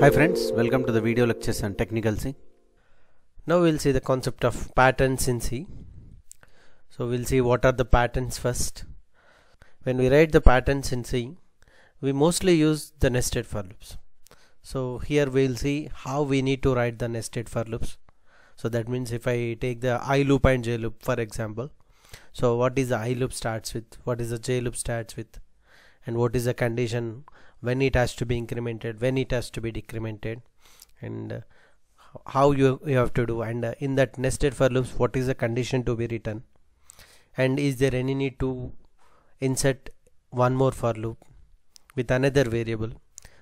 Hi friends, welcome to the video lectures on technical C. Now we'll see the concept of patterns in C. So we'll see what are the patterns first. When we write the patterns in C, we mostly use the nested for loops. So here we'll see how we need to write the nested for loops. So that means if I take the I loop and J loop for example. So what is the I loop starts with, what is the J loop starts with and what is the condition when it has to be incremented when it has to be decremented and uh, how you, you have to do and uh, in that nested for loops what is the condition to be written and is there any need to insert one more for loop with another variable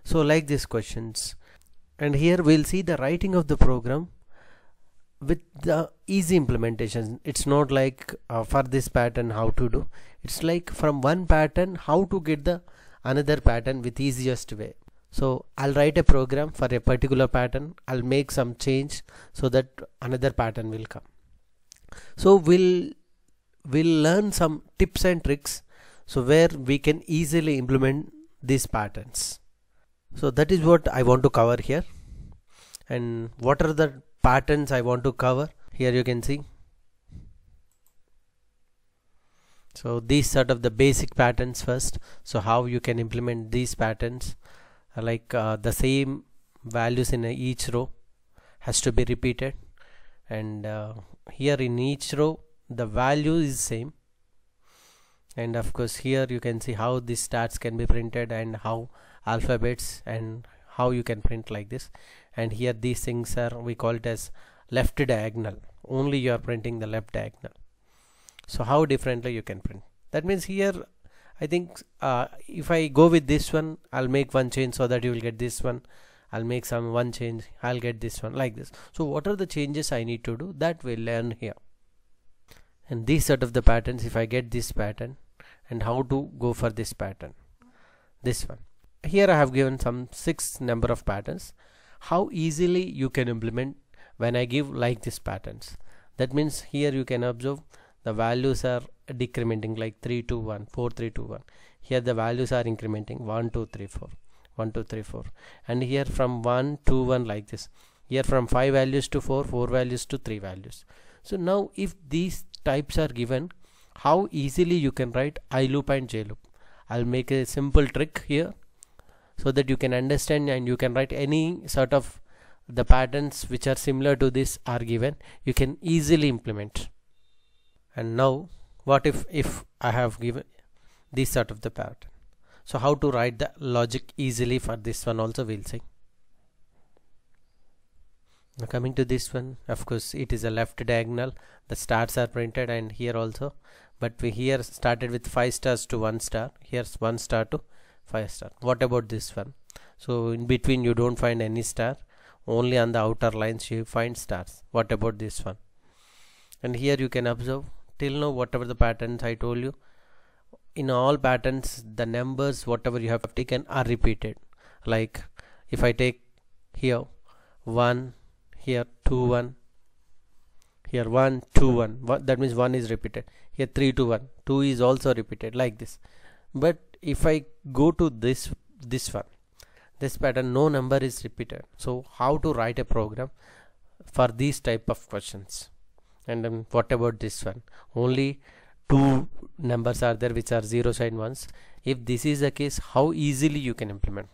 so like these questions and here we'll see the writing of the program with the easy implementation it's not like uh, for this pattern how to do it's like from one pattern how to get the another pattern with easiest way so I'll write a program for a particular pattern I'll make some change so that another pattern will come so we'll we'll learn some tips and tricks so where we can easily implement these patterns so that is what I want to cover here and what are the patterns I want to cover here you can see so these sort of the basic patterns first so how you can implement these patterns uh, like uh, the same values in each row has to be repeated and uh, here in each row the value is same and of course here you can see how these stats can be printed and how alphabets and how you can print like this and here these things are we call it as left diagonal only you are printing the left diagonal so how differently you can print that means here I think uh, if I go with this one I'll make one change so that you will get this one I'll make some one change I'll get this one like this so what are the changes I need to do that we'll learn here and this set of the patterns if I get this pattern and how to go for this pattern this one here I have given some six number of patterns how easily you can implement when I give like this patterns that means here you can observe the values are decrementing like 3 2 1 4 3 2 1 here the values are incrementing 1 2 3 4 1 2 3 4 and here from 1 2 1 like this here from 5 values to 4 4 values to 3 values so now if these types are given how easily you can write i loop and j loop i'll make a simple trick here so that you can understand and you can write any sort of the patterns which are similar to this are given you can easily implement and now what if if I have given this sort of the pattern so how to write the logic easily for this one also we'll see now coming to this one of course it is a left diagonal the stars are printed and here also but we here started with five stars to one star here's one star to five star what about this one so in between you don't find any star only on the outer lines you find stars what about this one and here you can observe till now whatever the patterns I told you in all patterns the numbers whatever you have taken are repeated like if I take here 1 here 2 1 here 1 2 1 that means 1 is repeated here 3 to 1 2 is also repeated like this but if I go to this this one this pattern no number is repeated so how to write a program for these type of questions and then um, what about this one only two numbers are there which are zero sign ones if this is the case how easily you can implement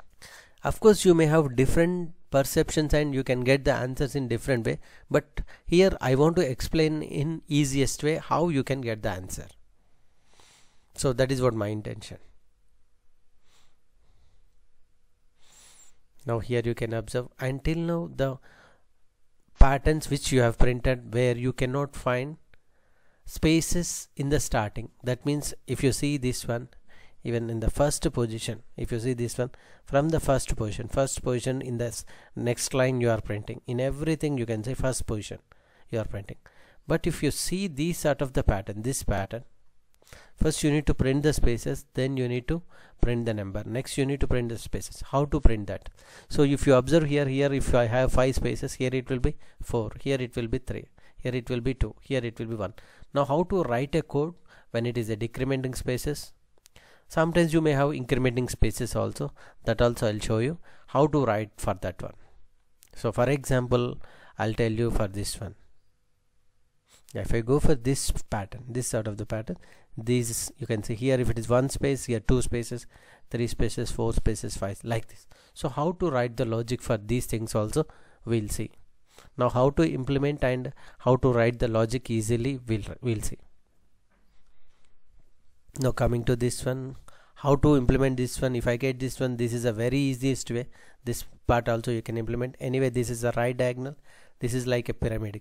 of course you may have different perceptions and you can get the answers in different way but here I want to explain in easiest way how you can get the answer so that is what my intention now here you can observe until now the patterns which you have printed where you cannot find spaces in the starting that means if you see this one even in the first position if you see this one from the first position first position in this next line you are printing in everything you can say first position you are printing but if you see these sort of the pattern this pattern first you need to print the spaces then you need to print the number next you need to print the spaces how to print that so if you observe here here if I have five spaces here it will be four here it will be three here it will be two here it will be one now how to write a code when it is a decrementing spaces sometimes you may have incrementing spaces also that also I'll show you how to write for that one so for example I'll tell you for this one if I go for this pattern this sort of the pattern these you can see here if it is one space here two spaces three spaces four spaces five like this so how to write the logic for these things also we'll see now how to implement and how to write the logic easily we'll we'll see now coming to this one how to implement this one if I get this one this is a very easiest way this part also you can implement anyway this is a right diagonal this is like a pyramidal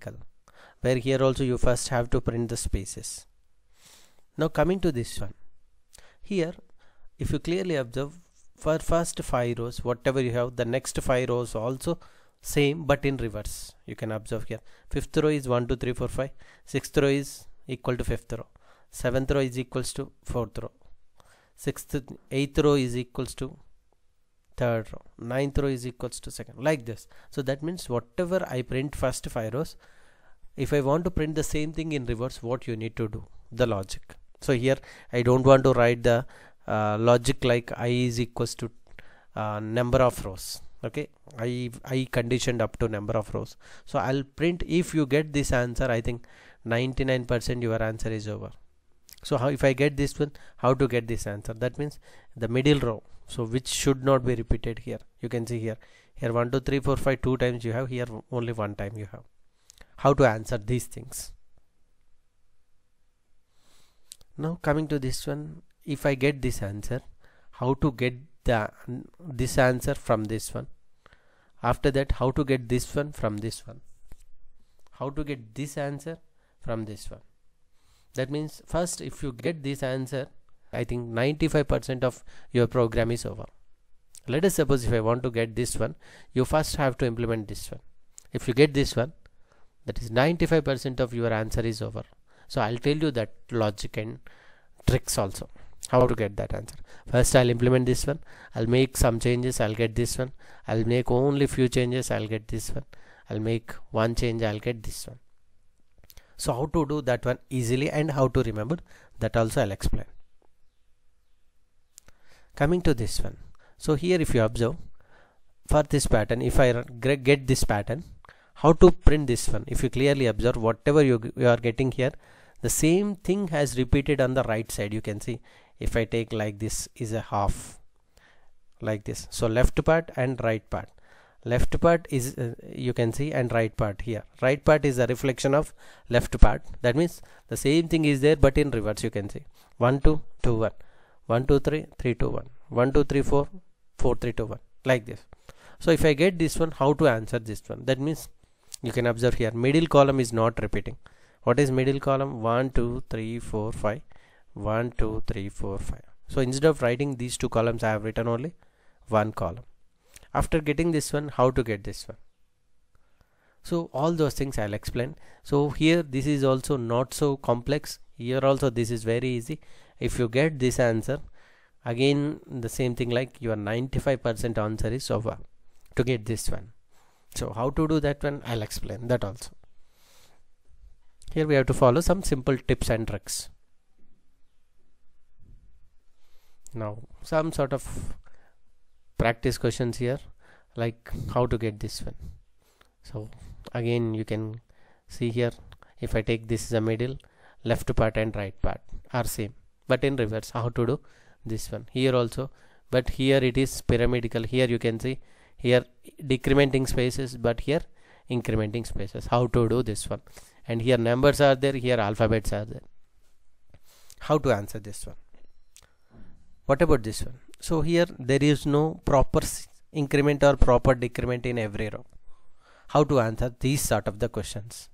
where here also you first have to print the spaces now coming to this one here if you clearly observe for first five rows whatever you have the next five rows also same but in reverse you can observe here fifth row is 1 2 3 4 5 sixth row is equal to fifth row seventh row is equals to fourth row sixth eighth row is equals to third row ninth row is equals to second like this so that means whatever i print first five rows if I want to print the same thing in reverse what you need to do the logic so here I don't want to write the uh, logic like i is equals to uh, number of rows okay i i conditioned up to number of rows so I'll print if you get this answer I think 99% your answer is over so how if I get this one how to get this answer that means the middle row so which should not be repeated here you can see here here 1 2 3 4 5 2 times you have here only one time you have how to answer these things now coming to this one if I get this answer how to get the this answer from this one after that how to get this one from this one how to get this answer from this one that means first if you get this answer I think 95% of your program is over let us suppose if I want to get this one you first have to implement this one if you get this one that is 95% of your answer is over so I'll tell you that logic and tricks also how to get that answer first I'll implement this one I'll make some changes I'll get this one I'll make only few changes I'll get this one I'll make one change I'll get this one so how to do that one easily and how to remember that also I'll explain coming to this one so here if you observe for this pattern if I get this pattern how to print this one if you clearly observe whatever you, you are getting here the same thing has repeated on the right side you can see if I take like this is a half like this so left part and right part left part is uh, you can see and right part here right part is a reflection of left part that means the same thing is there but in reverse you can see 1 2 2 1 1 2 3 3 2 1 1 2 3 4 4 3 2 1 like this so if I get this one how to answer this one that means you can observe here middle column is not repeating what is middle column 1 2 3 4 5 1 2 3 4 5 so instead of writing these two columns I have written only one column after getting this one how to get this one so all those things I'll explain so here this is also not so complex here also this is very easy if you get this answer again the same thing like your 95% answer is over to get this one so how to do that one I'll explain that also here we have to follow some simple tips and tricks now some sort of practice questions here like how to get this one so again you can see here if I take this as a middle left part and right part are same but in reverse how to do this one here also but here it is pyramidal here you can see here decrementing spaces but here incrementing spaces how to do this one and here numbers are there here alphabets are there how to answer this one what about this one so here there is no proper increment or proper decrement in every row how to answer these sort of the questions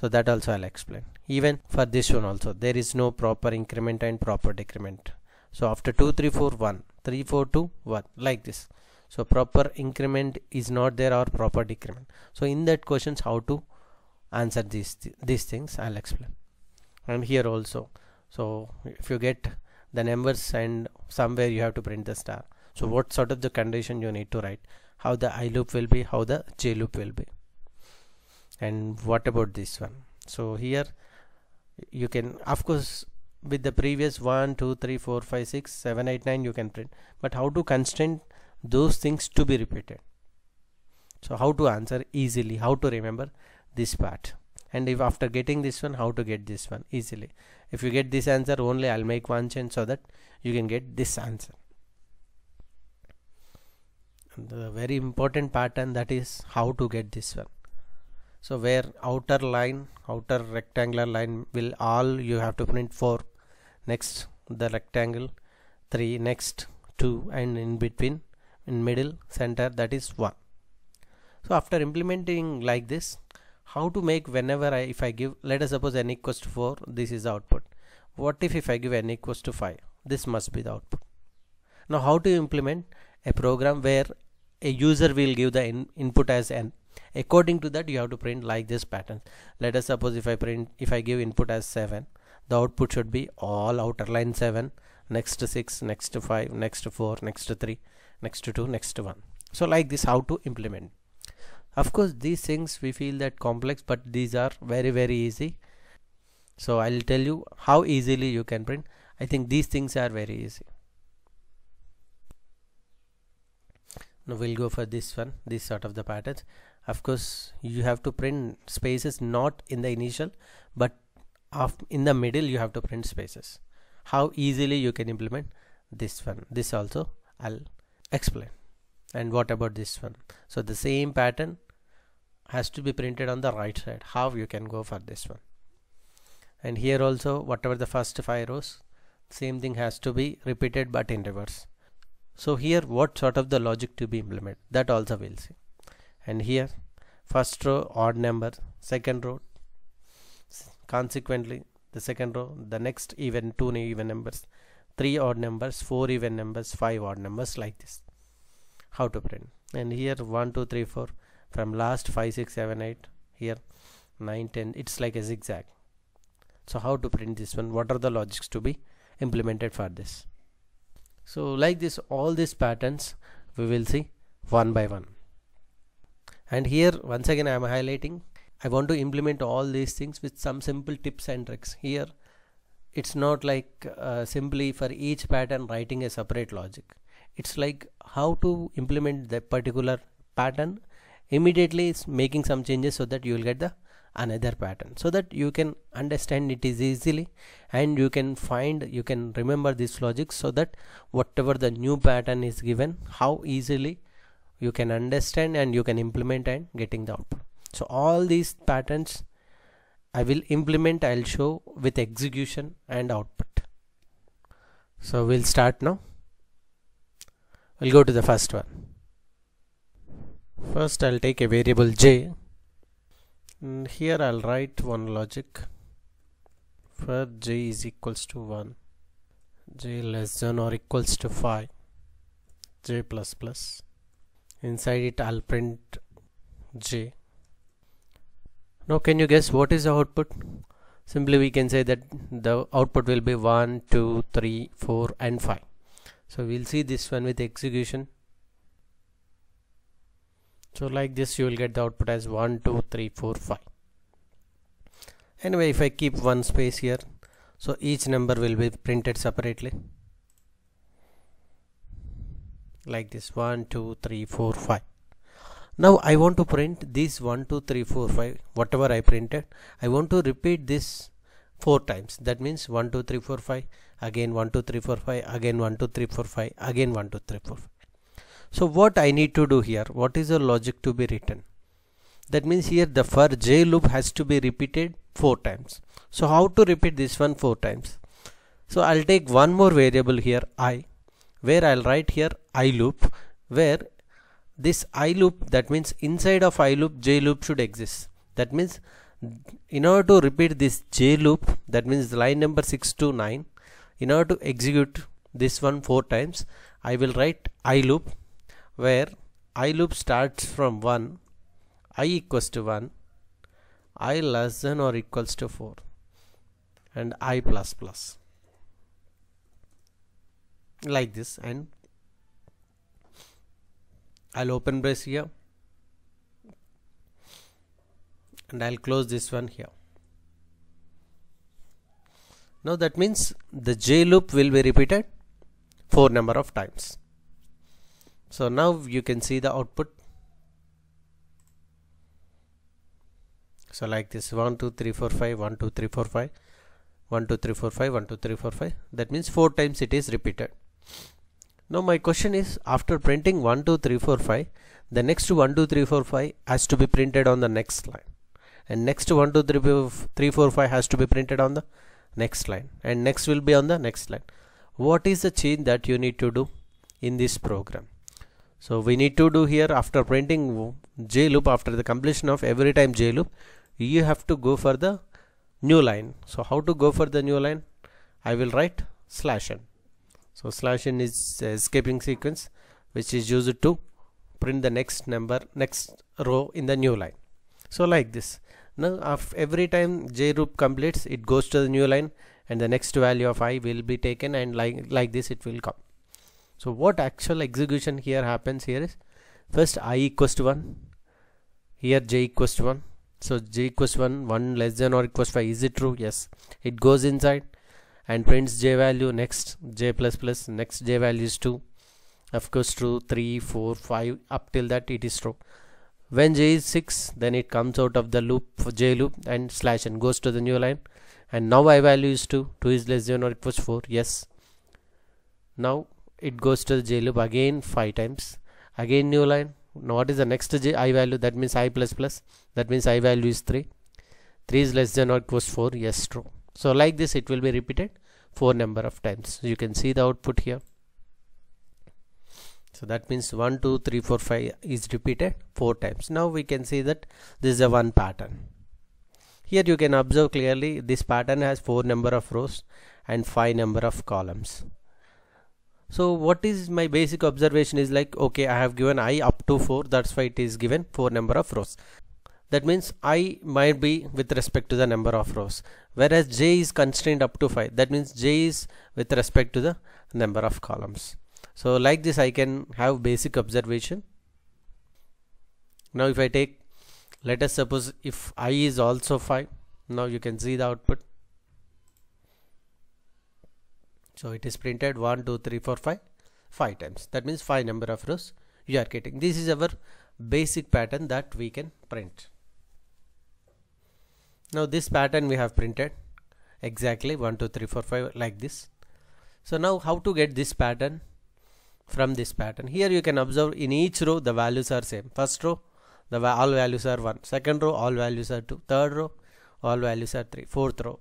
so that also I'll explain even for this one also there is no proper increment and proper decrement so after 2 3 4 1 3 4 2 1 like this so proper increment is not there or proper decrement so in that questions how to answer these th these things I'll explain and here also so if you get the numbers and somewhere you have to print the star so hmm. what sort of the condition you need to write how the i loop will be how the j loop will be and what about this one so here you can of course with the previous 1 2 3 4 5 6 7 8 9 you can print but how to constrain those things to be repeated so how to answer easily how to remember this part and if after getting this one how to get this one easily if you get this answer only I'll make one change so that you can get this answer and the very important pattern that is how to get this one so where outer line outer rectangular line will all you have to print 4 next the rectangle 3 next 2 and in between in middle center that is 1 so after implementing like this how to make whenever I if I give let us suppose n equals to 4 this is the output what if if I give n equals to 5 this must be the output now how to implement a program where a user will give the in input as n according to that you have to print like this pattern let us suppose if I print if I give input as 7 the output should be all outer line 7 next to 6 next to 5 next to 4 next to 3 next to 2 next to 1 so like this how to implement of course these things we feel that complex but these are very very easy so I'll tell you how easily you can print I think these things are very easy now we'll go for this one this sort of the patterns of course you have to print spaces not in the initial but in the middle you have to print spaces how easily you can implement this one this also I'll explain and what about this one so the same pattern has to be printed on the right side how you can go for this one and here also whatever the first five rows same thing has to be repeated but in reverse so here what sort of the logic to be implemented that also we'll see and here first row odd number second row consequently the second row the next even two even numbers three odd numbers four even numbers five odd numbers like this how to print and here 1 2 3 4 from last 5 6 7 8 here 9 10 it's like a zigzag so how to print this one what are the logics to be implemented for this so like this all these patterns we will see one by one and here once again I am highlighting I want to implement all these things with some simple tips and tricks here it's not like uh, simply for each pattern writing a separate logic it's like how to implement the particular pattern immediately is making some changes so that you will get the another pattern so that you can understand it is easily and you can find you can remember this logic so that whatever the new pattern is given how easily you can understand and you can implement and getting the output so all these patterns I will implement I'll show with execution and output so we'll start now we'll go to the first one first I'll take a variable J and here I'll write one logic for J is equals to 1 J less than or equals to 5 J plus plus inside it I'll print J now can you guess what is the output simply we can say that the output will be 1 2 3 4 and 5 so we'll see this one with execution so like this you will get the output as 1 2 3 4 5 anyway if I keep one space here so each number will be printed separately like this 1 2 3 4 5 now I want to print this 1 2 3 4 5 whatever I printed I want to repeat this four times that means 1 2 3 4 5 again 1 2 3 4 5 again 1 2 3 4 5 again 1 2 3 4 5. so what I need to do here what is the logic to be written that means here the for j loop has to be repeated four times so how to repeat this one four times so I'll take one more variable here i where I'll write here i loop where this i loop that means inside of i loop j loop should exist that means in order to repeat this j loop that means line number 6 to 9 in order to execute this one four times I will write i loop where i loop starts from 1 i equals to 1 i less than or equals to 4 and i plus plus like this and I'll open brace here and I'll close this one here now that means the J loop will be repeated four number of times so now you can see the output so like this 1 2 3 4 5 1 2 3 4 5 1 2 3 4 5 1 2 3 4 5 that means four times it is repeated now my question is after printing 1, 2, 3, 4, 5 the next 1, 2, 3, 4, 5 has to be printed on the next line and next 1, 2, 3, 3 4, 5 has to be printed on the next line and next will be on the next line. What is the change that you need to do in this program? So we need to do here after printing J loop after the completion of every time J loop you have to go for the new line. So how to go for the new line? I will write slash n so slash n is uh, escaping sequence which is used to print the next number next row in the new line so like this now every time J loop completes it goes to the new line and the next value of i will be taken and like like this it will come so what actual execution here happens here is first i equals to 1 here j equals to 1 so j equals 1 1 less than or equals to 5 is it true yes it goes inside and prints j value next j plus plus next j value is 2 of course true 3 4 5 up till that it is true when j is 6 then it comes out of the loop for j loop and slash and goes to the new line and now i value is 2 2 is less than or equals 4 yes now it goes to the j loop again 5 times again new line now what is the next j i value that means i plus plus that means i value is 3 3 is less than or equals 4 yes true so like this it will be repeated four number of times. you can see the output here. So that means 1, 2, 3, 4, 5 is repeated 4 times. Now we can see that this is a one pattern. Here you can observe clearly this pattern has 4 number of rows and 5 number of columns. So what is my basic observation is like okay I have given i up to 4 that's why it is given 4 number of rows that means i might be with respect to the number of rows whereas j is constrained up to 5 that means j is with respect to the number of columns so like this i can have basic observation now if i take let us suppose if i is also 5 now you can see the output so it is printed 1 2 3 4 5 5 times that means 5 number of rows you are getting this is our basic pattern that we can print now this pattern we have printed exactly 1 2 3 4 5 like this so now how to get this pattern from this pattern here you can observe in each row the values are same first row the all values are 1 second row all values are 2 third row all values are 3 fourth row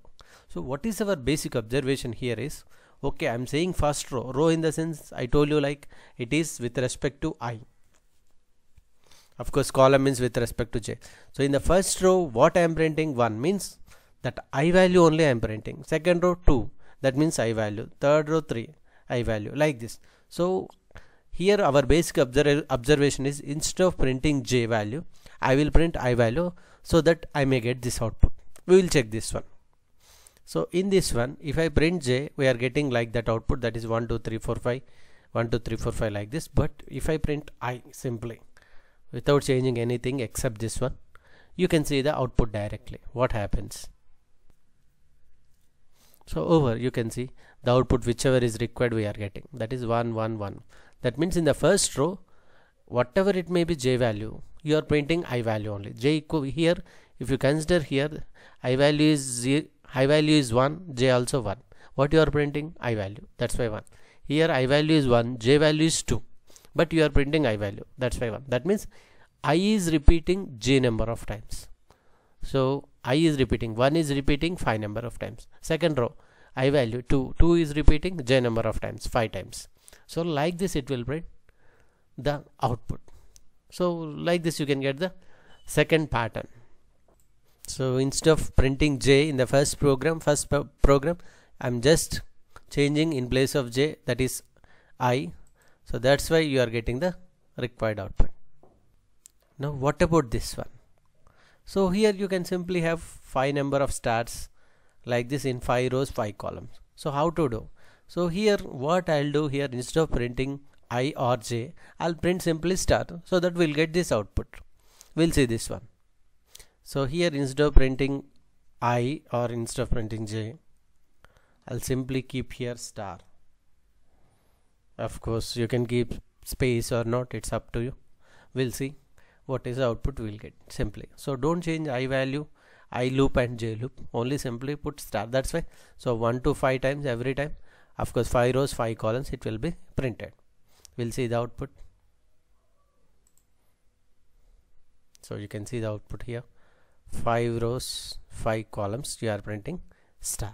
so what is our basic observation here is okay I'm saying first row row in the sense I told you like it is with respect to I of course column means with respect to j so in the first row what i am printing 1 means that i value only i am printing second row 2 that means i value third row 3 i value like this so here our basic observation is instead of printing j value i will print i value so that i may get this output we will check this one so in this one if i print j we are getting like that output that is 1 2 3 4 5 1 2 3 4 5 like this but if i print i simply without changing anything except this one you can see the output directly what happens so over you can see the output whichever is required we are getting that is 1 1 1 that means in the first row whatever it may be j value you are printing i value only j equal here if you consider here i value is z, i value is 1 j also 1 what you are printing i value that's why 1 here i value is 1 j value is 2 but you are printing i value that's why 1 that means i is repeating j number of times so i is repeating 1 is repeating 5 number of times second row i value 2 2 is repeating j number of times 5 times so like this it will print the output so like this you can get the second pattern so instead of printing j in the first program first program i'm just changing in place of j that is i so that's why you are getting the required output now what about this one so here you can simply have five number of stars like this in five rows five columns so how to do so here what I'll do here instead of printing i or j I'll print simply star so that we'll get this output we'll see this one so here instead of printing i or instead of printing j I'll simply keep here star of course you can give space or not it's up to you we'll see what is the output we'll get simply so don't change i value i loop and j loop only simply put star that's why so 1 to 5 times every time of course 5 rows 5 columns it will be printed we'll see the output so you can see the output here 5 rows 5 columns you are printing star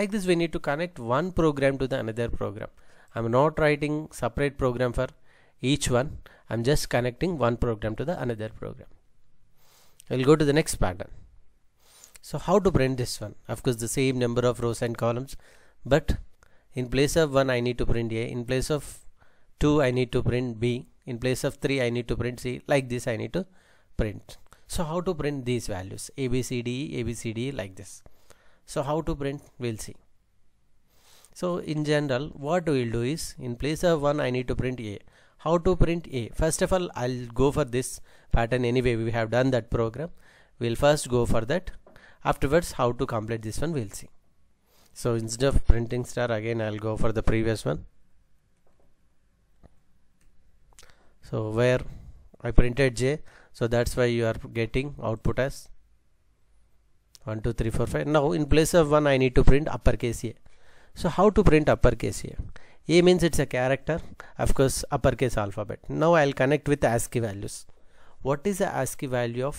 like this we need to connect one program to the another program I'm not writing separate program for each one I'm just connecting one program to the another program we'll go to the next pattern so how to print this one of course the same number of rows and columns but in place of 1 I need to print A in place of 2 I need to print B in place of 3 I need to print C like this I need to print so how to print these values A B C D A B C D like this so how to print we'll see so in general what we'll do is in place of 1 I need to print A. How to print A? First of all I'll go for this pattern anyway we have done that program. We'll first go for that. Afterwards how to complete this one we'll see. So instead of printing star again I'll go for the previous one. So where I printed J so that's why you are getting output as 1 2 3 4 5 now in place of 1 I need to print uppercase A so how to print uppercase here a means it's a character of course uppercase alphabet now I'll connect with ASCII values what is the ASCII value of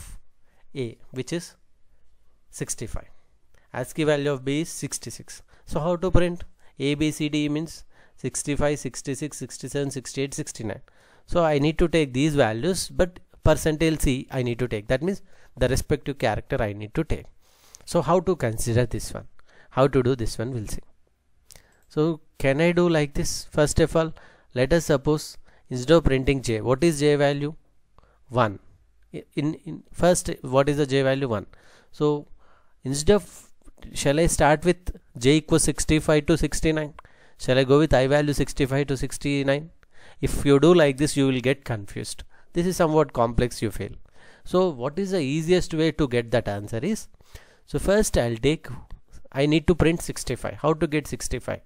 a which is 65 ASCII value of b is 66 so how to print a b c d means 65 66 67 68 69 so I need to take these values but percentile c I need to take that means the respective character I need to take so how to consider this one how to do this one we'll see so can I do like this first of all let us suppose instead of printing j what is j value 1 in, in first what is the j value 1 so instead of shall I start with j equals 65 to 69 shall I go with i value 65 to 69 if you do like this you will get confused this is somewhat complex you feel so what is the easiest way to get that answer is so first I'll take I need to print 65 how to get 65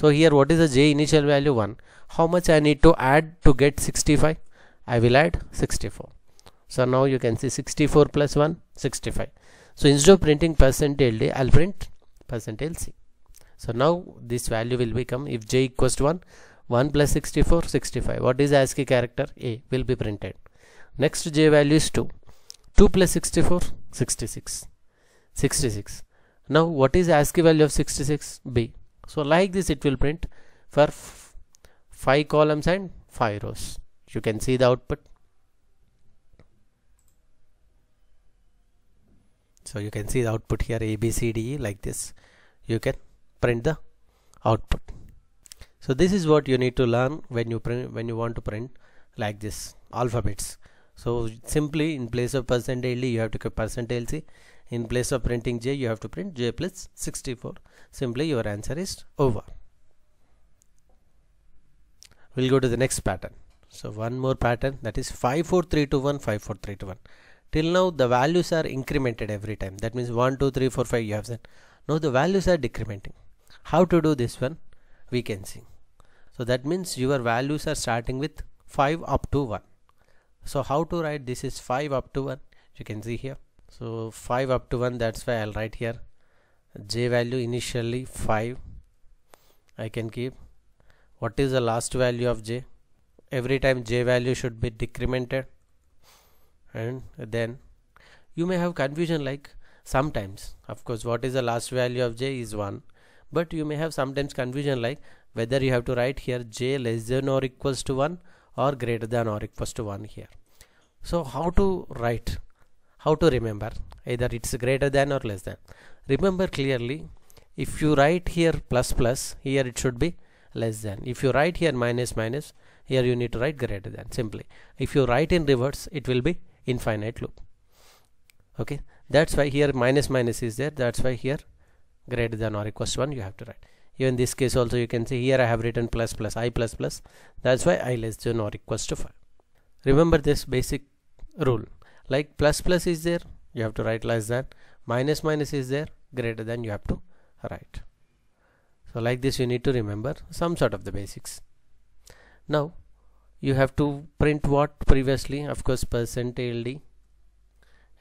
so here what is the j initial value 1 how much I need to add to get 65 I will add 64 so now you can see 64 plus 1 65 so instead of printing percentile d I'll print percentile c so now this value will become if j equals to 1 1 plus 64 65 what is ASCII character a will be printed next j value is 2 2 plus 64 66 66 now what is ASCII value of 66 b so like this it will print for 5 columns and 5 rows you can see the output so you can see the output here a b c d e like this you can print the output so this is what you need to learn when you print when you want to print like this alphabets so simply in place of percent daily you have to keep percent lc in place of printing j you have to print j plus 64 simply your answer is over we'll go to the next pattern so one more pattern that is 54321 1. till now the values are incremented every time that means 1 2 3 4 5 you have said now the values are decrementing how to do this one we can see so that means your values are starting with 5 up to 1 so how to write this is 5 up to 1 you can see here so 5 up to 1 that's why I'll write here j value initially 5 I can keep what is the last value of j every time j value should be decremented and then you may have confusion like sometimes of course what is the last value of j is 1 but you may have sometimes confusion like whether you have to write here j less than or equals to 1 or greater than or equals to 1 here so how to write how to remember either it's greater than or less than remember clearly if you write here plus plus here it should be less than if you write here minus minus here you need to write greater than simply if you write in reverse it will be infinite loop okay that's why here minus minus is there that's why here greater than or equals 1 you have to write Even in this case also you can see here I have written plus plus i plus plus that's why i less than or equals to 5 remember this basic rule like plus plus is there you have to write less than minus minus is there greater than you have to write so like this you need to remember some sort of the basics now you have to print what previously of course percent %ld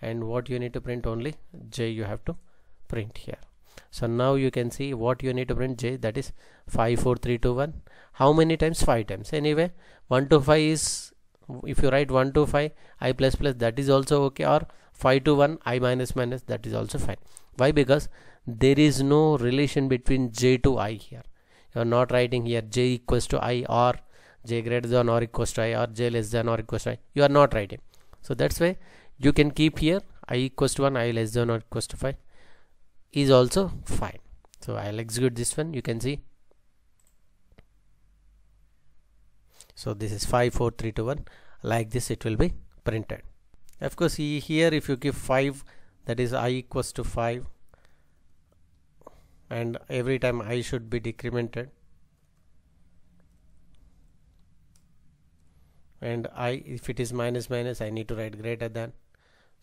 and what you need to print only j you have to print here so now you can see what you need to print j that is 5 4 3 2 1 how many times 5 times anyway 1 to 5 is if you write 1 to 5 i plus plus that is also okay or 5 to 1 i minus minus that is also fine why because there is no relation between j to i here you are not writing here j equals to i or j greater than or equals to i or j less than or equals to i you are not writing so that's why you can keep here i equals to 1 i less than or equals to 5 is also fine so I'll execute this one you can see so this is 5 4 3 2 1 like this it will be printed of course here if you give 5 that is i equals to 5 and every time i should be decremented and i if it is minus minus i need to write greater than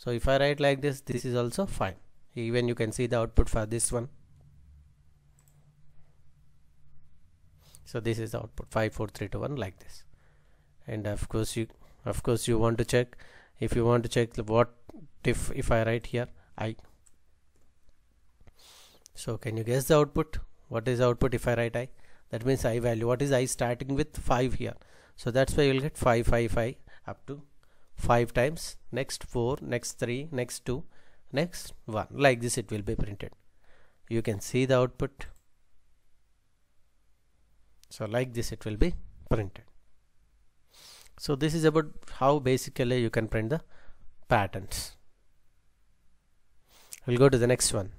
so if i write like this this is also fine even you can see the output for this one so this is the output 5 4 3 2 1 like this and of course you of course you want to check if you want to check what if if I write here I so can you guess the output what is output if I write I that means I value what is I starting with 5 here so that's why you'll get 5 5 5 up to 5 times next 4 next 3 next 2 next 1 like this it will be printed you can see the output so like this it will be printed so this is about how basically you can print the patterns we'll go to the next one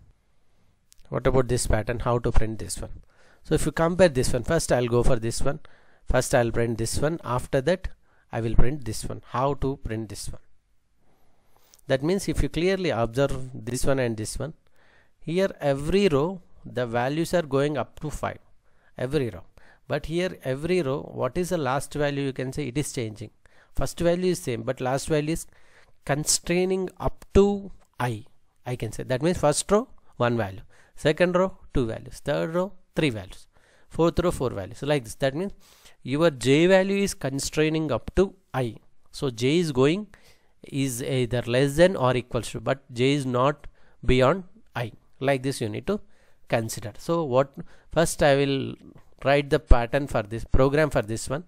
what about this pattern how to print this one so if you compare this one first I'll go for this one first I'll print this one after that I will print this one how to print this one that means if you clearly observe this one and this one here every row the values are going up to 5 every row but here every row what is the last value you can say it is changing first value is same but last value is constraining up to i i can say that means first row one value second row two values third row three values fourth row four values so like this that means your j value is constraining up to i so j is going is either less than or equals to but j is not beyond i like this you need to consider so what first i will write the pattern for this program for this one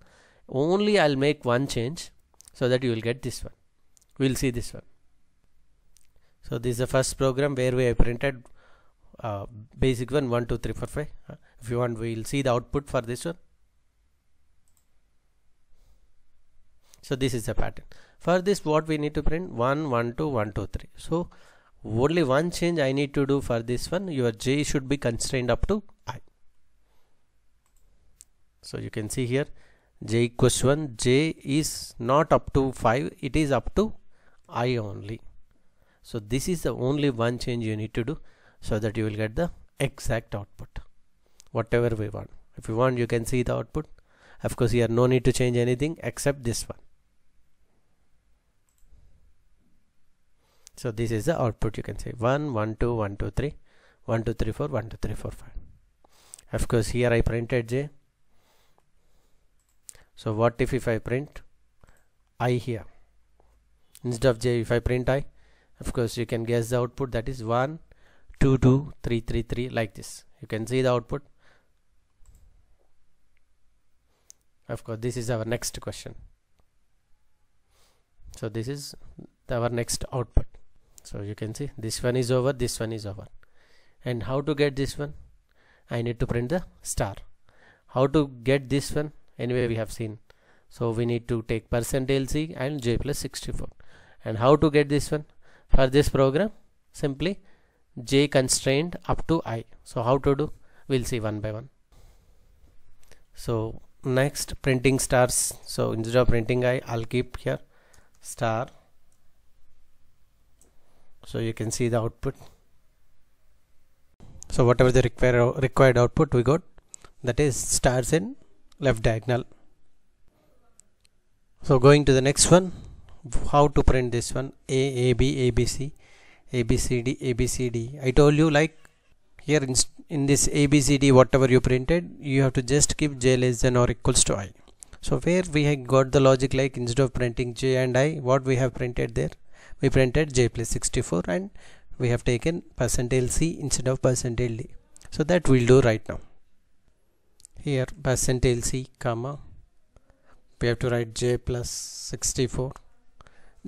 only I'll make one change so that you will get this one we'll see this one so this is the first program where we have printed uh, basic one one two three four five uh, if you want we'll see the output for this one so this is the pattern for this what we need to print one one two one two three so only one change I need to do for this one your J should be constrained up to so you can see here j equals 1 j is not up to 5 it is up to i only so this is the only one change you need to do so that you will get the exact output whatever we want if you want you can see the output of course here no need to change anything except this one so this is the output you can say 1 1 2 1 2 3 1 2 3 4 1 2 3 4 5 of course here I printed j so what if if I print i here instead of j if I print i of course you can guess the output that is 1 2 2 3 3 3 like this you can see the output of course this is our next question so this is our next output so you can see this one is over this one is over and how to get this one I need to print the star how to get this one anyway we have seen so we need to take percent %lc and j plus 64 and how to get this one for this program simply j constrained up to i so how to do we'll see one by one so next printing stars so instead of printing i i'll keep here star so you can see the output so whatever the required required output we got that is stars in left diagonal so going to the next one how to print this one a a b a b c a b c d a b c d i told you like here in, in this a b c d whatever you printed you have to just keep j less than or equals to i so where we have got the logic like instead of printing j and i what we have printed there we printed j plus 64 and we have taken percentile c instead of percentile d so that we'll do right now here percentile c comma we have to write j plus 64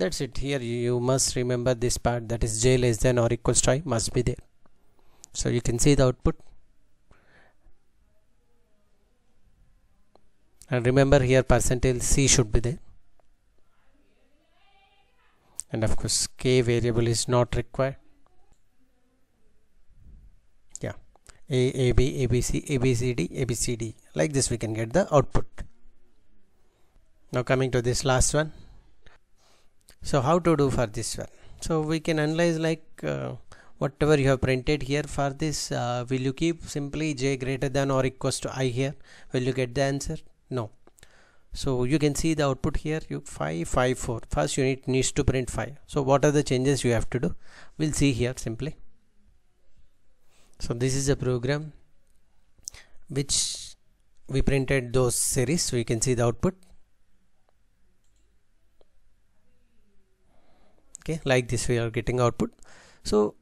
that's it here you must remember this part that is j less than or equals to i must be there so you can see the output and remember here percentile c should be there and of course k variable is not required A, A, B, A, B, C, A, B, C, D, A, B, C, D. Like this we can get the output. Now coming to this last one. So how to do for this one? So we can analyze like uh, whatever you have printed here for this uh, will you keep simply j greater than or equals to i here will you get the answer no so you can see the output here you 5 5 4 first you need needs to print 5 so what are the changes you have to do we'll see here simply so this is a program which we printed those series so you can see the output okay like this we are getting output so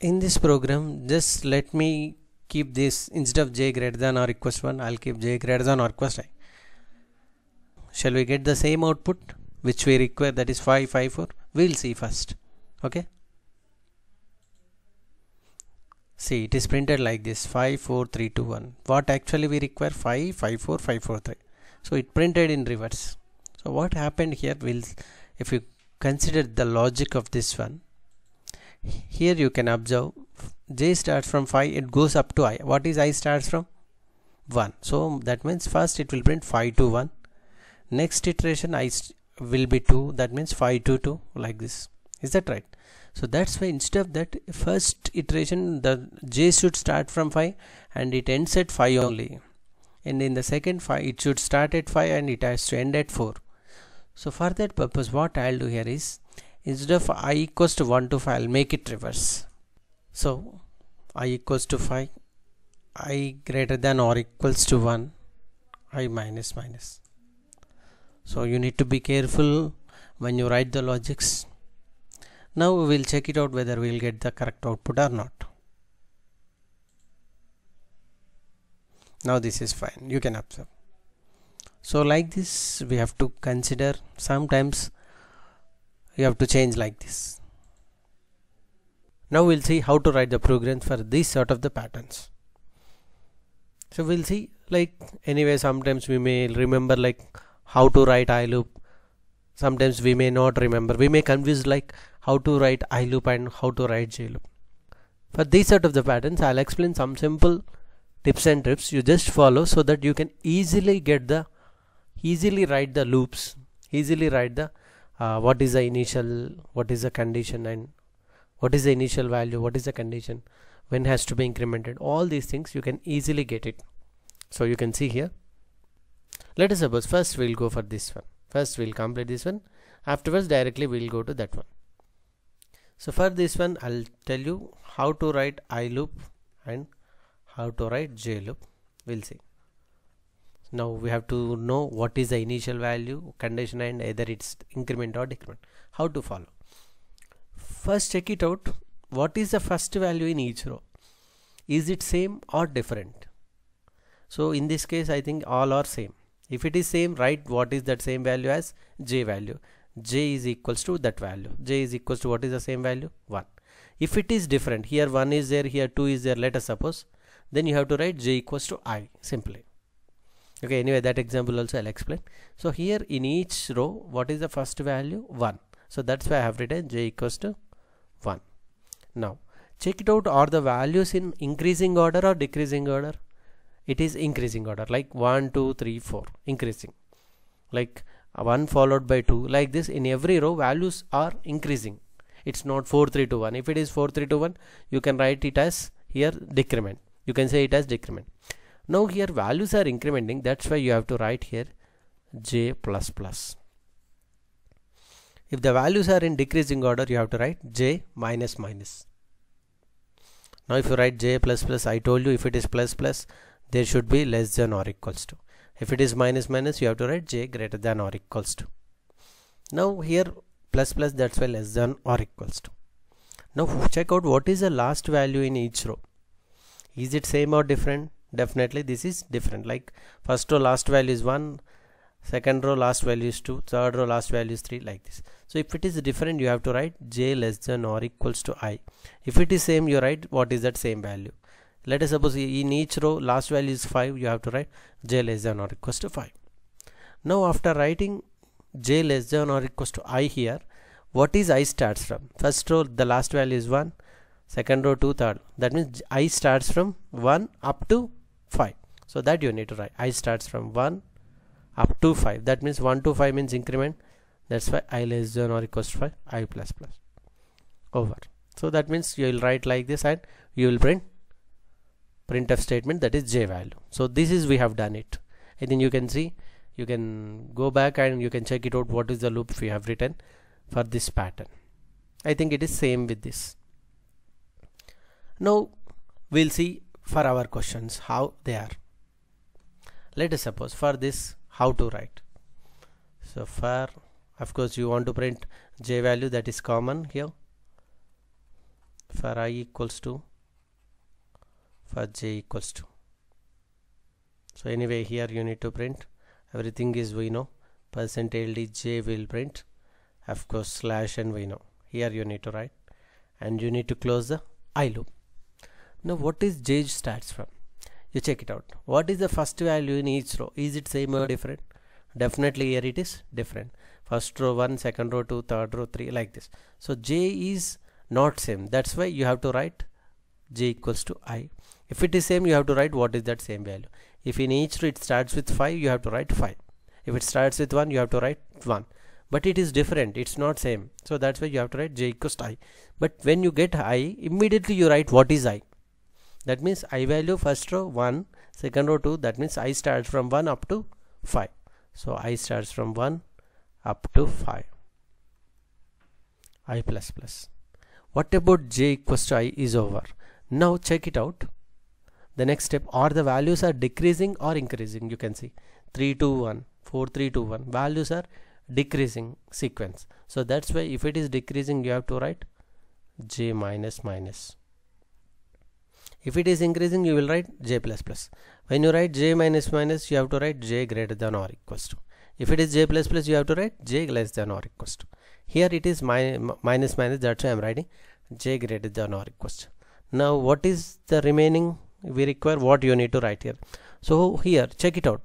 in this program just let me keep this instead of j greater than or request 1 I'll keep j greater than or request i shall we get the same output which we require that is 554 we'll see first okay See, it is printed like this 5, 4, 3, 2, 1. What actually we require 5, 5, 4, 5, 4, 3. So it printed in reverse. So what happened here will, if you consider the logic of this one, here you can observe J starts from 5, it goes up to I. What is I starts from? 1. So that means first it will print 5 to 1. Next iteration I will be 2, that means 5 to 2, like this. Is that right? so that's why instead of that first iteration the j should start from 5 and it ends at 5 only and in the second 5 it should start at 5 and it has to end at 4 so for that purpose what I'll do here is instead of i equals to 1 to 5 I'll make it reverse so i equals to 5 i greater than or equals to 1 i minus minus so you need to be careful when you write the logics now we will check it out whether we will get the correct output or not. Now this is fine, you can observe. So like this we have to consider sometimes you have to change like this. Now we'll see how to write the programs for this sort of the patterns. So we'll see like anyway sometimes we may remember like how to write i loop. Sometimes we may not remember. We may confuse like how to write i loop and how to write j loop. For these sort of the patterns, I'll explain some simple tips and tricks you just follow so that you can easily get the easily write the loops, easily write the uh, what is the initial, what is the condition and what is the initial value, what is the condition, when has to be incremented. All these things you can easily get it. So you can see here. Let us suppose first we'll go for this one. First we'll complete this one. Afterwards directly we'll go to that one so for this one I'll tell you how to write I loop and how to write J loop we'll see now we have to know what is the initial value condition and either it's increment or decrement how to follow first check it out what is the first value in each row is it same or different so in this case I think all are same if it is same write what is that same value as J value j is equals to that value j is equals to what is the same value 1 if it is different here 1 is there here 2 is there let us suppose then you have to write j equals to i simply okay anyway that example also I'll explain so here in each row what is the first value 1 so that's why I have written j equals to 1 now check it out are the values in increasing order or decreasing order it is increasing order like 1 2 3 4 increasing like 1 followed by 2 like this in every row values are increasing it's not 4 3 2 1 if it is 4 3 2 1 you can write it as here decrement you can say it as decrement now here values are incrementing that's why you have to write here j plus plus if the values are in decreasing order you have to write j minus minus now if you write j plus plus I told you if it is plus plus there should be less than or equals to if it is minus minus you have to write j greater than or equals to now here plus plus that's why less than or equals to now check out what is the last value in each row is it same or different definitely this is different like first row last value is 1 second row last value is 2 third row last value is 3 like this so if it is different you have to write j less than or equals to i if it is same you write what is that same value let us suppose in each row last value is 5 you have to write j less than or equals to 5 now after writing j less than or equals to i here what is i starts from first row the last value is 1 second row 2 third that means i starts from 1 up to 5 so that you need to write i starts from 1 up to 5 that means 1 to 5 means increment that's why i less than or equals to 5 i plus plus over so that means you will write like this and you will print printf statement that is j value so this is we have done it and then you can see you can go back and you can check it out what is the loop we have written for this pattern I think it is same with this now we'll see for our questions how they are let us suppose for this how to write so for of course you want to print j value that is common here for i equals to for j equals to so anyway here you need to print everything is we know percent ld j will print of course slash and we know here you need to write and you need to close the i loop now what is j starts from you check it out what is the first value in each row is it same or different definitely here it is different first row 1 second row 2 third row 3 like this so j is not same that's why you have to write j equals to i if it is same you have to write what is that same value if in each row it starts with 5 you have to write 5 if it starts with 1 you have to write 1 but it is different it's not same so that's why you have to write j equals to i but when you get i immediately you write what is i that means i value first row 1 second row 2 that means i starts from 1 up to 5 so i starts from 1 up to 5 i plus plus what about j equals to i is over now check it out the next step or the values are decreasing or increasing you can see 3 2 1 4 3 2 1 values are decreasing sequence so that's why if it is decreasing you have to write j minus minus if it is increasing you will write j plus plus when you write j minus minus you have to write j greater than or equals to if it is j plus plus you have to write j less than or equals to here it is my, minus minus that's why i'm writing j greater than or equals to now what is the remaining we require what you need to write here so here check it out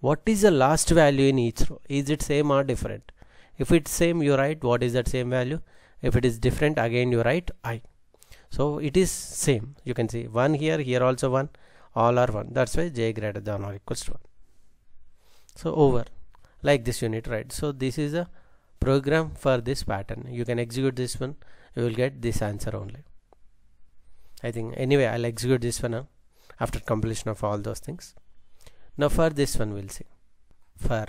what is the last value in each row is it same or different if it's same you write what is that same value if it is different again you write i so it is same you can see one here here also one all are one that's why j greater than or equals to one so over like this unit right so this is a program for this pattern you can execute this one you will get this answer only I think anyway I'll execute this one now after completion of all those things now for this one we'll see for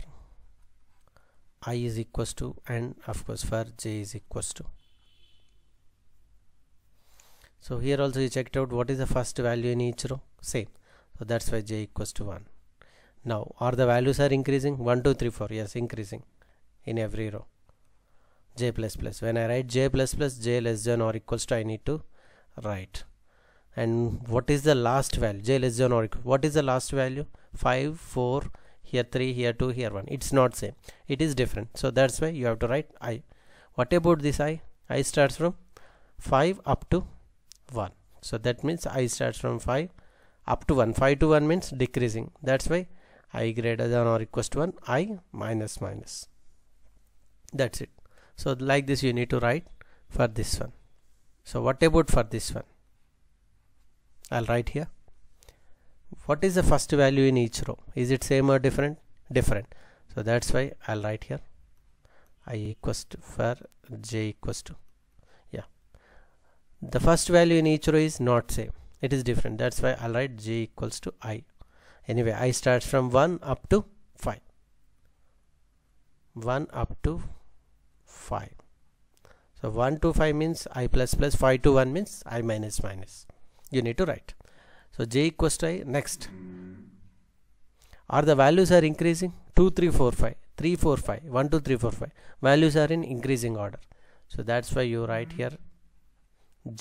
i is equals to and of course for j is equals to so here also you checked out what is the first value in each row same so that's why j equals to 1 now are the values are increasing 1 2 3 4 yes increasing in every row j plus plus when I write j plus plus j less than or equals to I need to write and what is the last value j less than or equal what is the last value 5 4 here 3 here 2 here 1 it's not same it is different so that's why you have to write i what about this i i starts from 5 up to 1 so that means i starts from 5 up to 1 5 to 1 means decreasing that's why i greater than or equals to 1 i minus minus that's it so like this you need to write for this one so what about for this one I'll write here what is the first value in each row is it same or different different so that's why I'll write here i equals to for j equals to yeah the first value in each row is not same it is different that's why I'll write j equals to i anyway i starts from 1 up to 5 1 up to 5 so 1 to 5 means i plus plus 5 to 1 means i minus minus you need to write so j equals to i next are the values are increasing 2 3 4 5 3 4 5 1 2 3 4 5 values are in increasing order so that's why you write here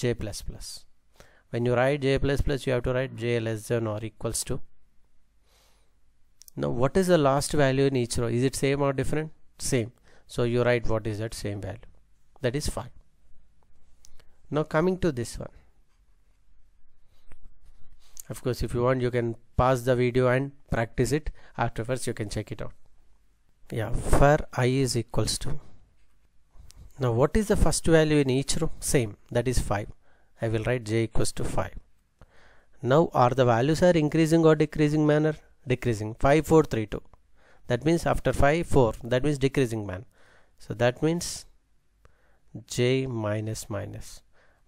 j plus plus when you write j plus plus you have to write j less than or equals to now what is the last value in each row is it same or different same so you write what is that same value that is 5 now coming to this one of course if you want you can pause the video and practice it afterwards you can check it out yeah for i is equals to now what is the first value in each row same that is 5 i will write j equals to 5 now are the values are increasing or decreasing manner decreasing 5 4 3 2 that means after 5 4 that means decreasing man so that means j minus minus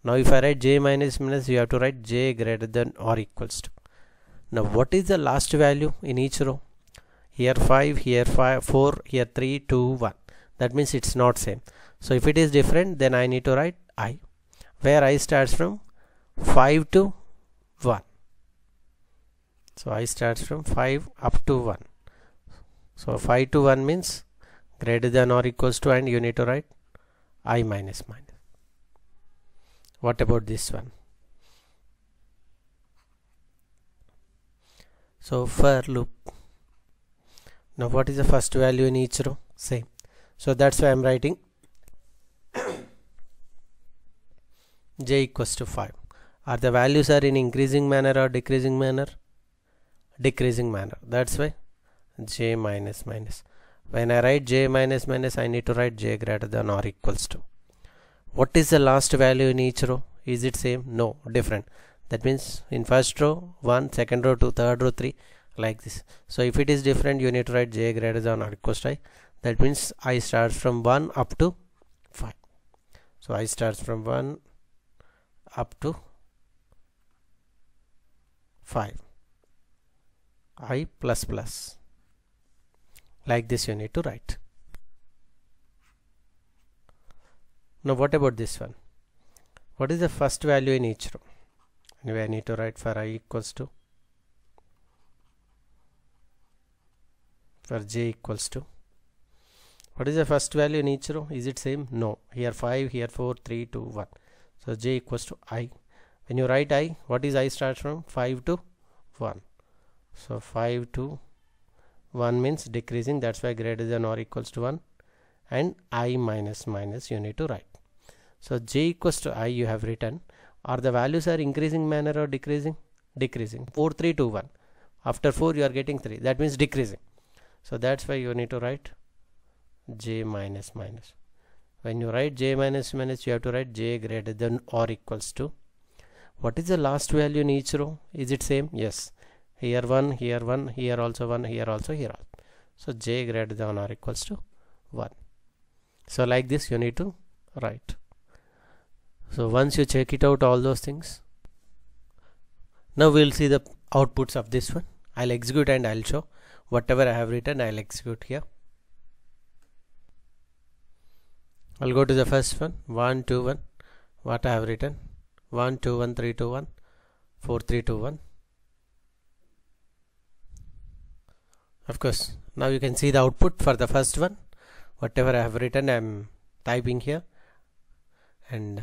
now if I write j minus minus you have to write j greater than or equals to now what is the last value in each row here 5 here 5 4 here 3 2 1 that means it's not same so if it is different then I need to write i where i starts from 5 to 1 so i starts from 5 up to 1 so 5 to 1 means greater than or equals to and you need to write i minus minus what about this one so for loop now what is the first value in each row same so that's why I'm writing j equals to 5 are the values are in increasing manner or decreasing manner decreasing manner that's why j minus minus when I write j minus minus I need to write j greater than or equals to what is the last value in each row is it same no different that means in first row 1 second row 2 third row 3 like this so if it is different you need to write j greater than or equals to i that means i starts from 1 up to 5 so i starts from 1 up to 5 i plus plus like this you need to write now what about this one what is the first value in each row anyway I need to write for i equals to for j equals to what is the first value in each row is it same no here 5 here 4 3 2 1 so j equals to i when you write i what is i starts from 5 to 1 so 5 to 1 means decreasing that's why greater than or equals to 1 and i minus minus you need to write so j equals to i you have written are the values are increasing manner or decreasing? Decreasing 4 3 2 1 after 4 you are getting 3 that means decreasing. So that's why you need to write j minus minus. When you write j minus minus you have to write j greater than or equals to. What is the last value in each row? Is it same? Yes. Here 1, here 1, here also 1, here also, here also. So j greater than or equals to 1. So like this you need to write so once you check it out all those things now we'll see the outputs of this one I'll execute and I'll show whatever I have written I'll execute here I'll go to the first one 1 2 1 what I have written 1 2 1 3 2 1 4 3 2 1 of course now you can see the output for the first one whatever I have written I'm typing here and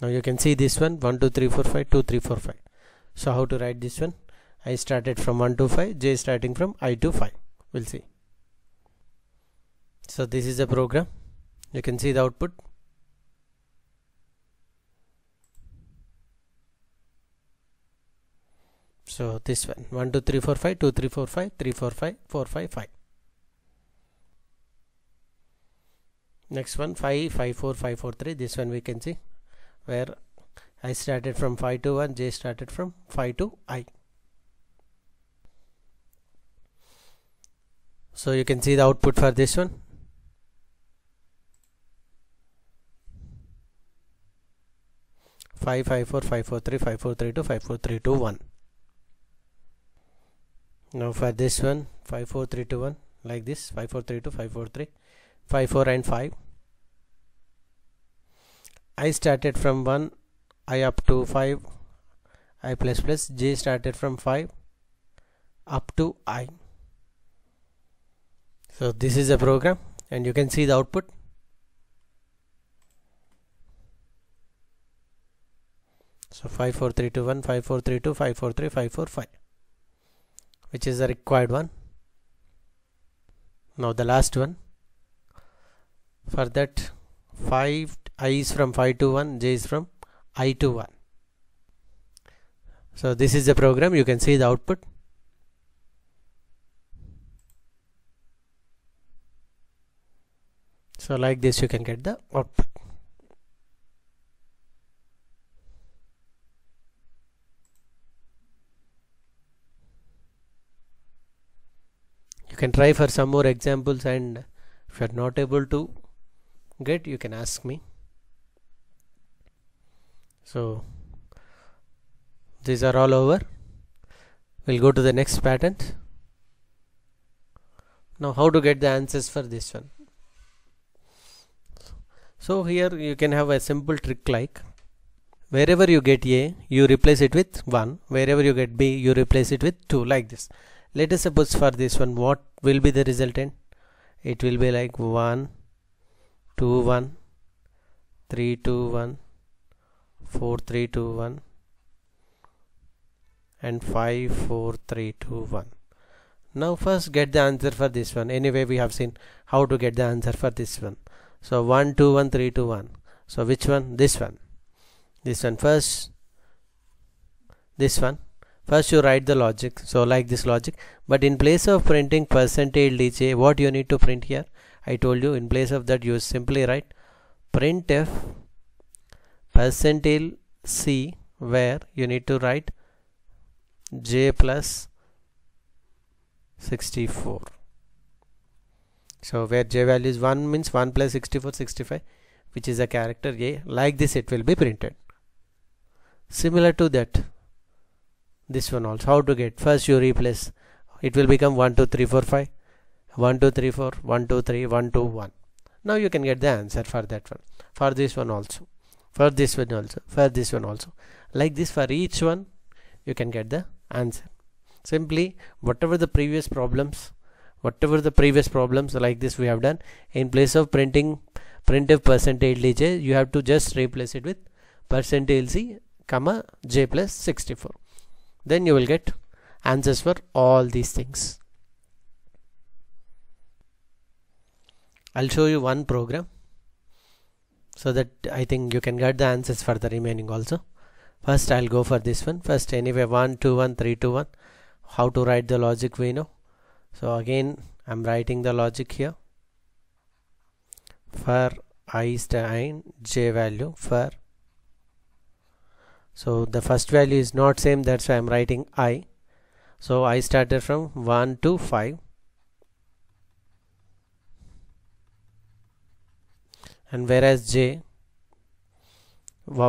now you can see this one 1 2 3 4 5 2 3 4 5 so how to write this one i started from 1 to 5 j starting from i to 5 we'll see so this is the program you can see the output so this one 1 2 3 4 5 2 3 4 5 3 4 5 4 5 5 next one 5 5 4 5 4 3 this one we can see where I started from 5 to 1 J started from 5 to I so you can see the output for this one. now for this one five four three two one like this five four three two five four three five four and five i started from 1 i up to 5 i plus plus j started from 5 up to i so this is a program and you can see the output so 3 5 4 5 which is the required one now the last one for that 5 i is from 5 to 1 j is from i to 1 so this is the program you can see the output so like this you can get the output you can try for some more examples and if you are not able to get you can ask me so these are all over we'll go to the next pattern now how to get the answers for this one so here you can have a simple trick like wherever you get a you replace it with 1 wherever you get b you replace it with 2 like this let us suppose for this one what will be the resultant it will be like 1 2 1 3 2 1 4 3 2 1 and 5 4 3 2 1 now first get the answer for this one anyway we have seen how to get the answer for this one so 1 2 1 3 2 1 so which one this one this one first this one first you write the logic so like this logic but in place of printing percentage dj what you need to print here i told you in place of that you simply write printf percentile C where you need to write J plus 64 so where J value is 1 means 1 plus 64 65 which is a character A like this it will be printed similar to that this one also how to get first you replace it will become 1 2 3 4 5 1 2 3 4 1 2 3 1 2 1 now you can get the answer for that one for this one also for this one also for this one also like this for each one you can get the answer simply whatever the previous problems whatever the previous problems like this we have done in place of printing printf percentage j you have to just replace it with percentile c comma j plus 64 then you will get answers for all these things I'll show you one program so that I think you can get the answers for the remaining also first I'll go for this one first anyway 1 2 1 3 2 1 how to write the logic we know so again I'm writing the logic here for i and j value for so the first value is not same that's why I'm writing i so I started from 1 to 5 and whereas j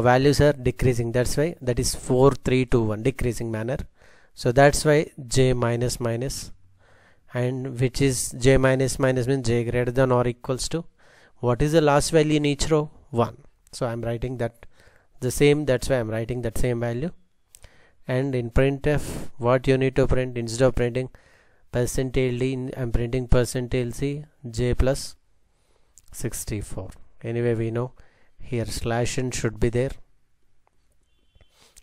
values are decreasing that's why that is 4 3 2 1 decreasing manner so that's why j minus minus and which is j minus minus means j greater than or equals to what is the last value in each row 1 so I'm writing that the same that's why I'm writing that same value and in printf what you need to print instead of printing percentile d I'm printing percentile c j plus 64 anyway we know here slash n should be there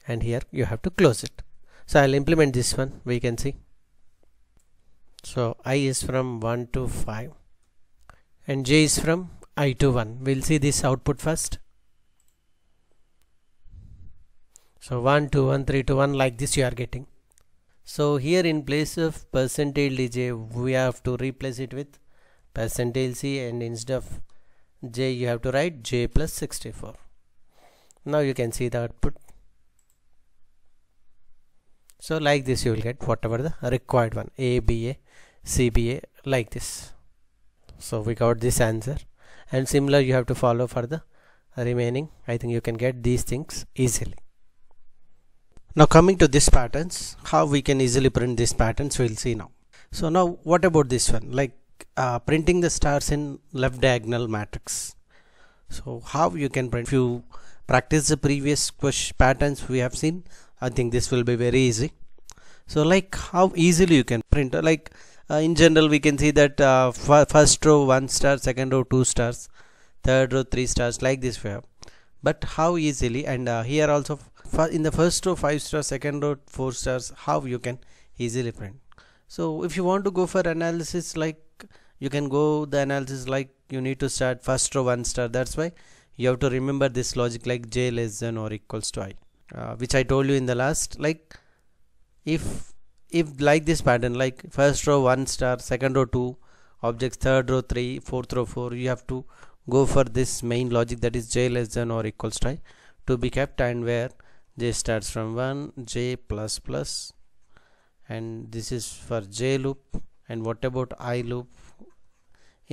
and here you have to close it so I'll implement this one we can see so i is from 1 to 5 and j is from i to 1 we'll see this output first so 1 2 1 3 to 1 like this you are getting so here in place of percentile dj we have to replace it with percentile c and instead of j you have to write j plus 64 now you can see the output so like this you will get whatever the required one a b a c b a like this so we got this answer and similar you have to follow for the remaining i think you can get these things easily now coming to these patterns how we can easily print these patterns we'll see now so now what about this one like uh, printing the stars in left diagonal matrix so how you can print if you practice the previous patterns we have seen I think this will be very easy so like how easily you can print like uh, in general we can see that uh, first row one star second row two stars third row three stars like this we have but how easily and uh, here also in the first row five stars second row four stars how you can easily print so if you want to go for analysis like you can go the analysis like you need to start first row one star that's why you have to remember this logic like j less than or equals to i uh, which i told you in the last like if if like this pattern like first row one star second row two objects third row three fourth row four you have to go for this main logic that is j less than or equals to i to be kept and where j starts from 1 j plus plus and this is for j loop and what about i loop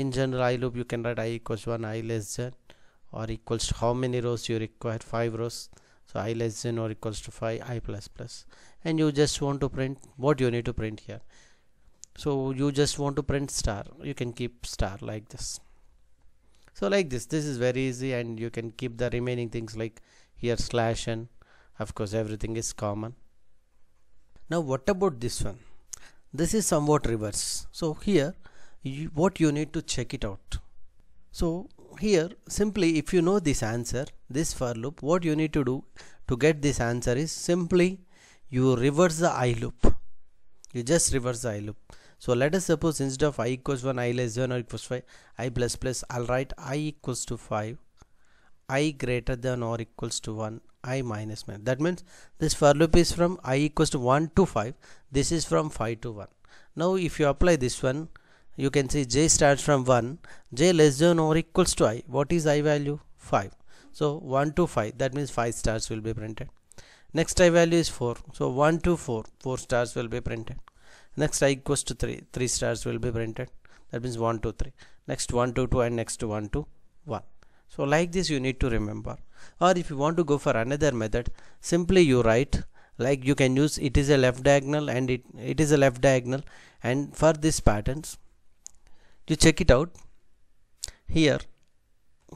in general i loop you can write i equals 1 i less than or equals to how many rows you require 5 rows so i less than or equals to 5 i plus plus and you just want to print what you need to print here so you just want to print star you can keep star like this so like this this is very easy and you can keep the remaining things like here slash and of course everything is common now what about this one this is somewhat reverse so here what you need to check it out so here simply if you know this answer this for loop what you need to do to get this answer is simply you reverse the i loop you just reverse the i loop so let us suppose instead of i equals 1 i less than or equals 5 i plus plus I'll write i equals to 5 i greater than or equals to 1 i minus minus that means this for loop is from i equals to 1 to 5 this is from 5 to 1 now if you apply this one you can see j starts from 1 j less than or equals to i what is i value 5 so 1 to 5 that means 5 stars will be printed next i value is 4 so 1 to 4 4 stars will be printed next i equals to 3 3 stars will be printed that means 1 to 3 next 1 to 2 and next 1 to 1 so like this you need to remember or if you want to go for another method simply you write like you can use it is a left diagonal and it, it is a left diagonal and for these patterns you check it out here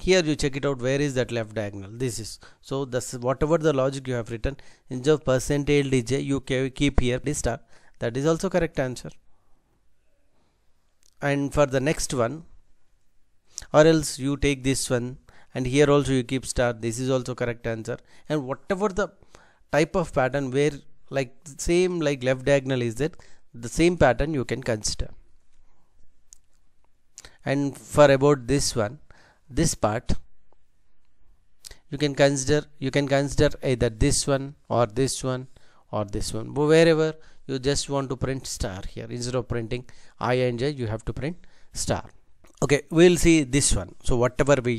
here you check it out where is that left diagonal this is so this whatever the logic you have written in the percentile dj you keep here this star that is also correct answer and for the next one or else you take this one and here also you keep star this is also correct answer and whatever the type of pattern where like same like left diagonal is there the same pattern you can consider and for about this one this part you can consider you can consider either this one or this one or this one but wherever you just want to print star here instead of printing i and j you have to print star okay we'll see this one so whatever we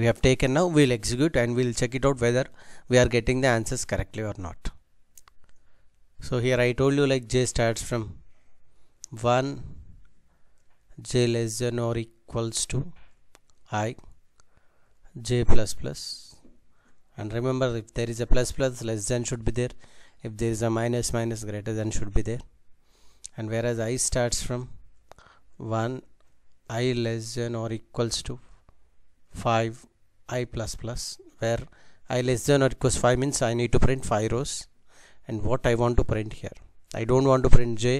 we have taken now we'll execute and we'll check it out whether we are getting the answers correctly or not so here i told you like j starts from 1 j less than or equals to i j plus plus and remember if there is a plus plus less than should be there if there is a minus minus greater than should be there and whereas i starts from 1 i less than or equals to 5 i plus plus where i less than or equals 5 means i need to print 5 rows and what i want to print here i don't want to print j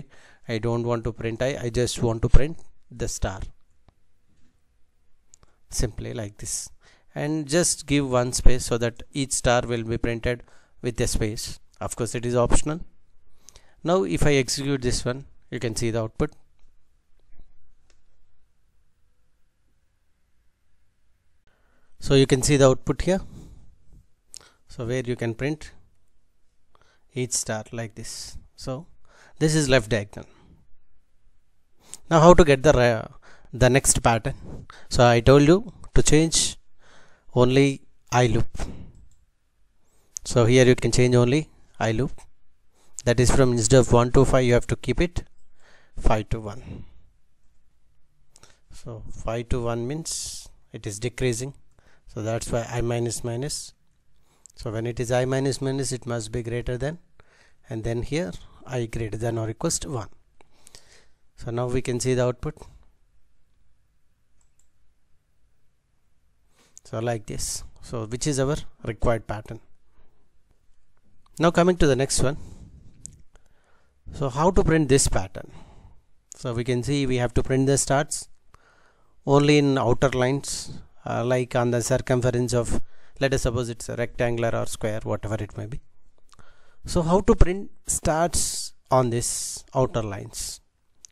i don't want to print i i just want to print the star simply like this and just give one space so that each star will be printed with a space of course it is optional now if I execute this one you can see the output so you can see the output here so where you can print each star like this so this is left diagonal now how to get the uh, the next pattern so I told you to change only I loop so here you can change only I loop that is from instead of 1 to 5 you have to keep it 5 to 1 so 5 to 1 means it is decreasing so that's why I minus minus so when it is I minus minus it must be greater than and then here I greater than or request to 1 so now we can see the output. So like this. So which is our required pattern. Now coming to the next one. So how to print this pattern? So we can see we have to print the starts only in outer lines uh, like on the circumference of let us suppose it's a rectangular or square whatever it may be. So how to print starts on this outer lines?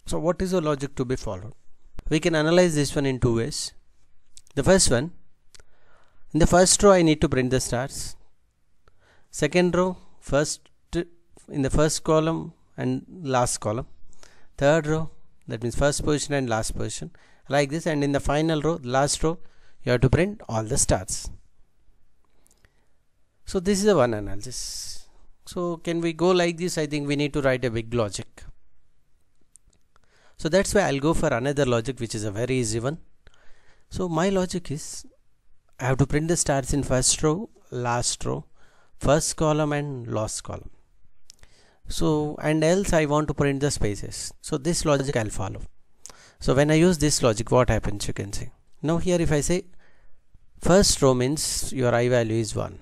So what is the logic to be followed? We can analyze this one in two ways. The first one, in the first row I need to print the stars. Second row, first in the first column and last column. Third row, that means first position and last position. Like this and in the final row, last row, you have to print all the stars. So this is the one analysis. So can we go like this? I think we need to write a big logic so that's why I'll go for another logic which is a very easy one so my logic is I have to print the stars in first row last row first column and last column so and else I want to print the spaces so this logic I'll follow so when I use this logic what happens you can see now here if I say first row means your i value is 1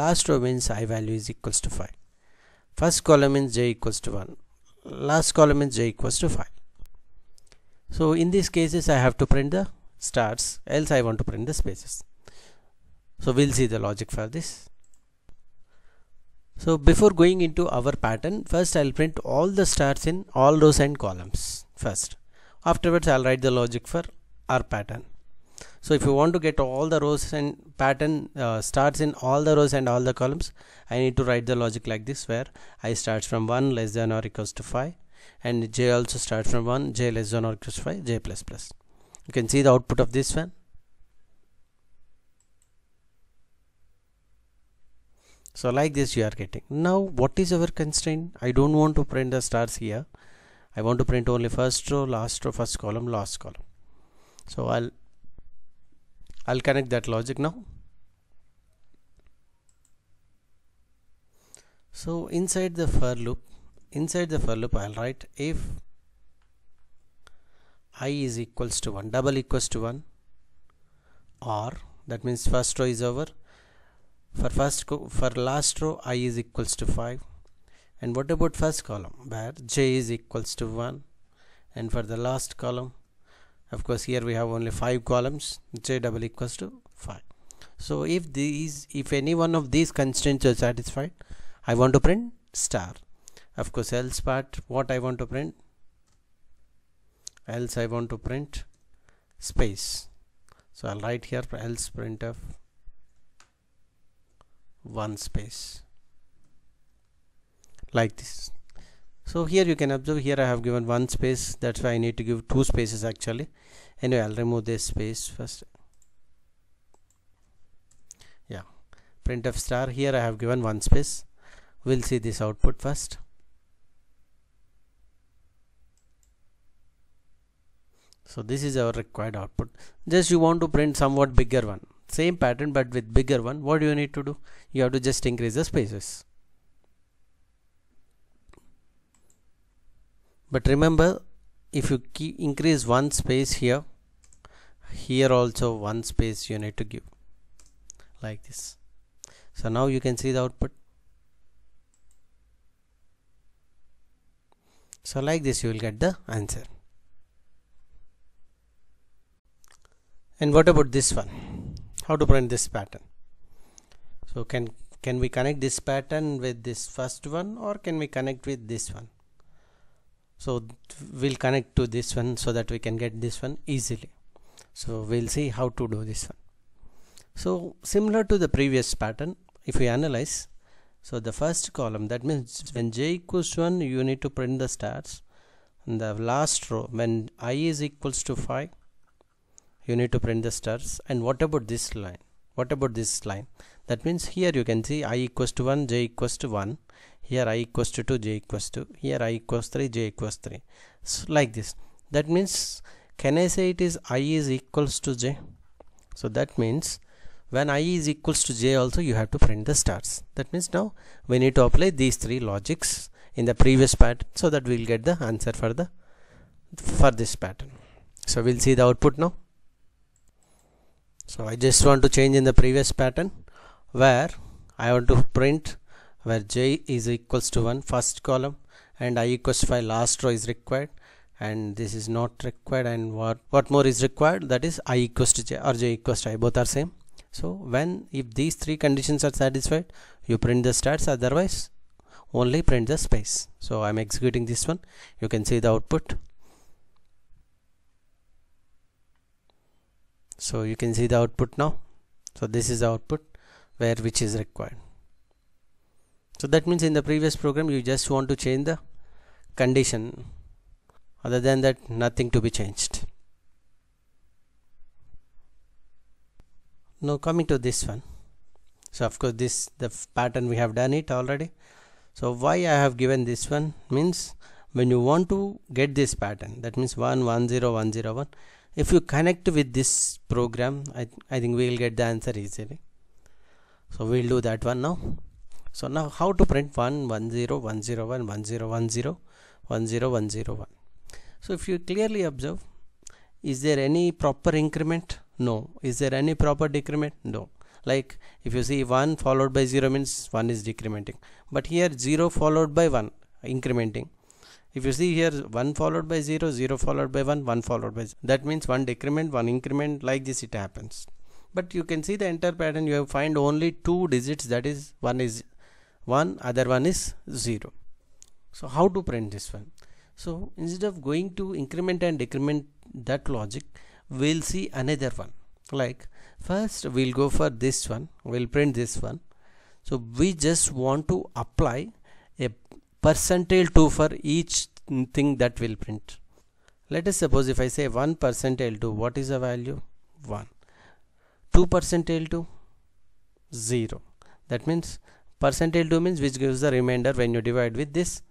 last row means i value is equals to 5 first column means j equals to 1 last column means j equals to 5 so in these cases I have to print the stars else I want to print the spaces so we'll see the logic for this so before going into our pattern first I'll print all the stars in all rows and columns first afterwards I'll write the logic for our pattern so if you want to get all the rows and pattern uh, starts in all the rows and all the columns I need to write the logic like this where I starts from 1 less than or equals to 5 and j also starts from 1 j less than or equals 5 j plus plus you can see the output of this one so like this you are getting now what is our constraint I don't want to print the stars here I want to print only first row last row first column last column so I'll I'll connect that logic now so inside the for loop inside the for loop I'll write if i is equals to 1 double equals to 1 or that means first row is over for first for last row i is equals to 5 and what about first column where j is equals to 1 and for the last column of course here we have only 5 columns j double equals to 5 so if these if any one of these constraints are satisfied I want to print star of course else part what I want to print else I want to print space so I'll write here else print of one space like this so here you can observe here I have given one space that's why I need to give two spaces actually anyway I'll remove this space first yeah print of star here I have given one space we'll see this output first so this is our required output just you want to print somewhat bigger one same pattern but with bigger one what do you need to do you have to just increase the spaces but remember if you keep increase one space here here also one space you need to give like this so now you can see the output so like this you will get the answer and what about this one how to print this pattern so can can we connect this pattern with this first one or can we connect with this one so we'll connect to this one so that we can get this one easily so we'll see how to do this one so similar to the previous pattern if we analyze so the first column that means when j equals 1 you need to print the stars and the last row when i is equals to 5 you need to print the stars and what about this line what about this line that means here you can see i equals to 1 j equals to 1 here i equals to 2 j equals to here i equals 3 j equals 3 so like this that means can i say it is i is equals to j so that means when i is equals to j also you have to print the stars that means now we need to apply these three logics in the previous pattern so that we will get the answer for the for this pattern so we'll see the output now so I just want to change in the previous pattern where I want to print where j is equals to 1 first column and i equals 5 last row is required and this is not required and what what more is required that is i equals to j or j equals to i both are same so when if these three conditions are satisfied you print the stats otherwise only print the space so i'm executing this one you can see the output so you can see the output now so this is the output where which is required so that means in the previous program you just want to change the condition other than that nothing to be changed now coming to this one so of course this the pattern we have done it already so why I have given this one means when you want to get this pattern that means 110101 if you connect with this program I, I think we will get the answer easily so we'll do that one now so now how to print 1 1 0 1 0 1 1 0 1 0 1 0 1 0 1 so if you clearly observe is there any proper increment no is there any proper decrement no like if you see 1 followed by 0 means 1 is decrementing but here 0 followed by 1 incrementing if you see here 1 followed by 0, 0 followed by 1, 1 followed by 0. That means one decrement, one increment like this it happens. But you can see the entire pattern you have find only two digits that is one is 1 other one is 0. So how to print this one? So instead of going to increment and decrement that logic we'll see another one like first we'll go for this one we'll print this one so we just want to apply percentile 2 for each thing that will print. Let us suppose if I say 1 percentile 2, what is the value? 1. 2 percentile 2? 0. That means percentile 2 means which gives the remainder when you divide with this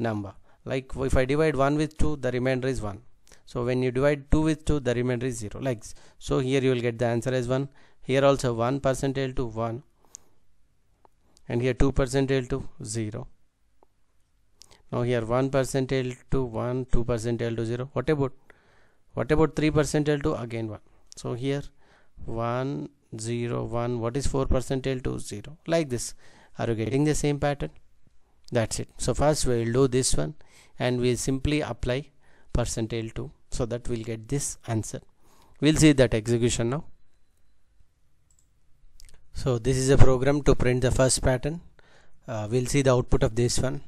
number. Like if I divide 1 with 2, the remainder is 1. So when you divide 2 with 2, the remainder is 0. Like so here you will get the answer as 1. Here also 1 percentile to 1 and here 2 percentile to 0 now here 1 percent L to 1 2 percent L to 0 what about what about 3 percent L to again 1 so here 1 0 1 what is 4 percent L to 0 like this are you getting the same pattern that's it so first we will do this one and we will simply apply percentile to so that we'll get this answer we'll see that execution now so this is a program to print the first pattern uh, we'll see the output of this one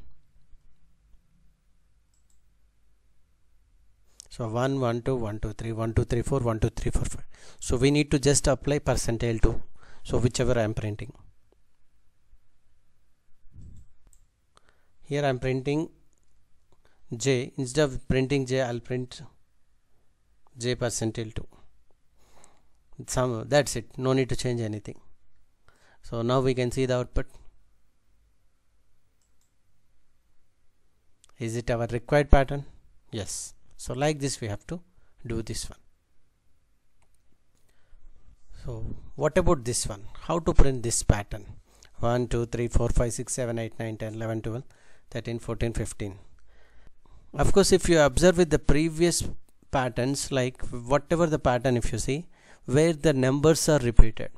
so 1 1 2 1 2 3 1 2 3 4 1 2 3 4 5 so we need to just apply percentile to so whichever I am printing here I am printing j instead of printing j I'll print j percentile 2 some that's it no need to change anything so now we can see the output is it our required pattern yes so like this we have to do this one so what about this one how to print this pattern 1 2 3 4 5 6 7 8 9 10 11 12 13 14 15 of course if you observe with the previous patterns like whatever the pattern if you see where the numbers are repeated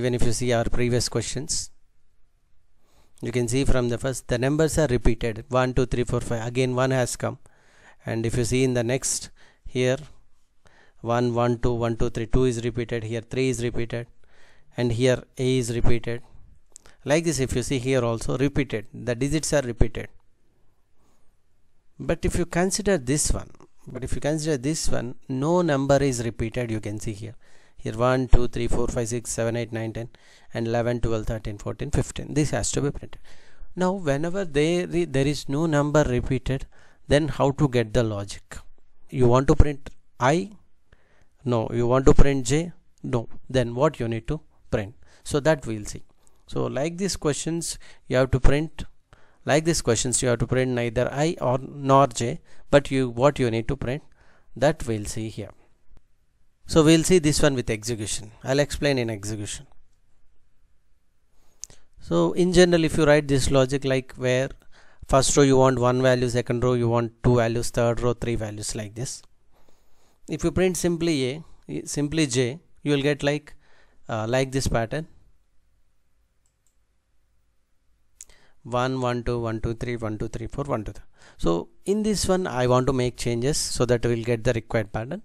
even if you see our previous questions you can see from the first the numbers are repeated 1 2 3 4 5 again 1 has come and if you see in the next here 1 1 2 1 2 3 2 is repeated here 3 is repeated and here a is repeated like this if you see here also repeated the digits are repeated but if you consider this one but if you consider this one no number is repeated you can see here here 1 2 3 4 5 6 7 8 9 10 and 11 12 13 14 15 this has to be printed now whenever there, there is no number repeated then how to get the logic you want to print i no you want to print j no then what you need to print so that we'll see so like these questions you have to print like these questions you have to print neither i or nor j but you what you need to print that we'll see here so we'll see this one with execution i'll explain in execution so in general if you write this logic like where first row you want one value second row you want two values third row three values like this if you print simply a simply j you will get like uh, like this pattern 1 1 2 1 2 3 1 2 3 4 1 2 3. so in this one i want to make changes so that we'll get the required pattern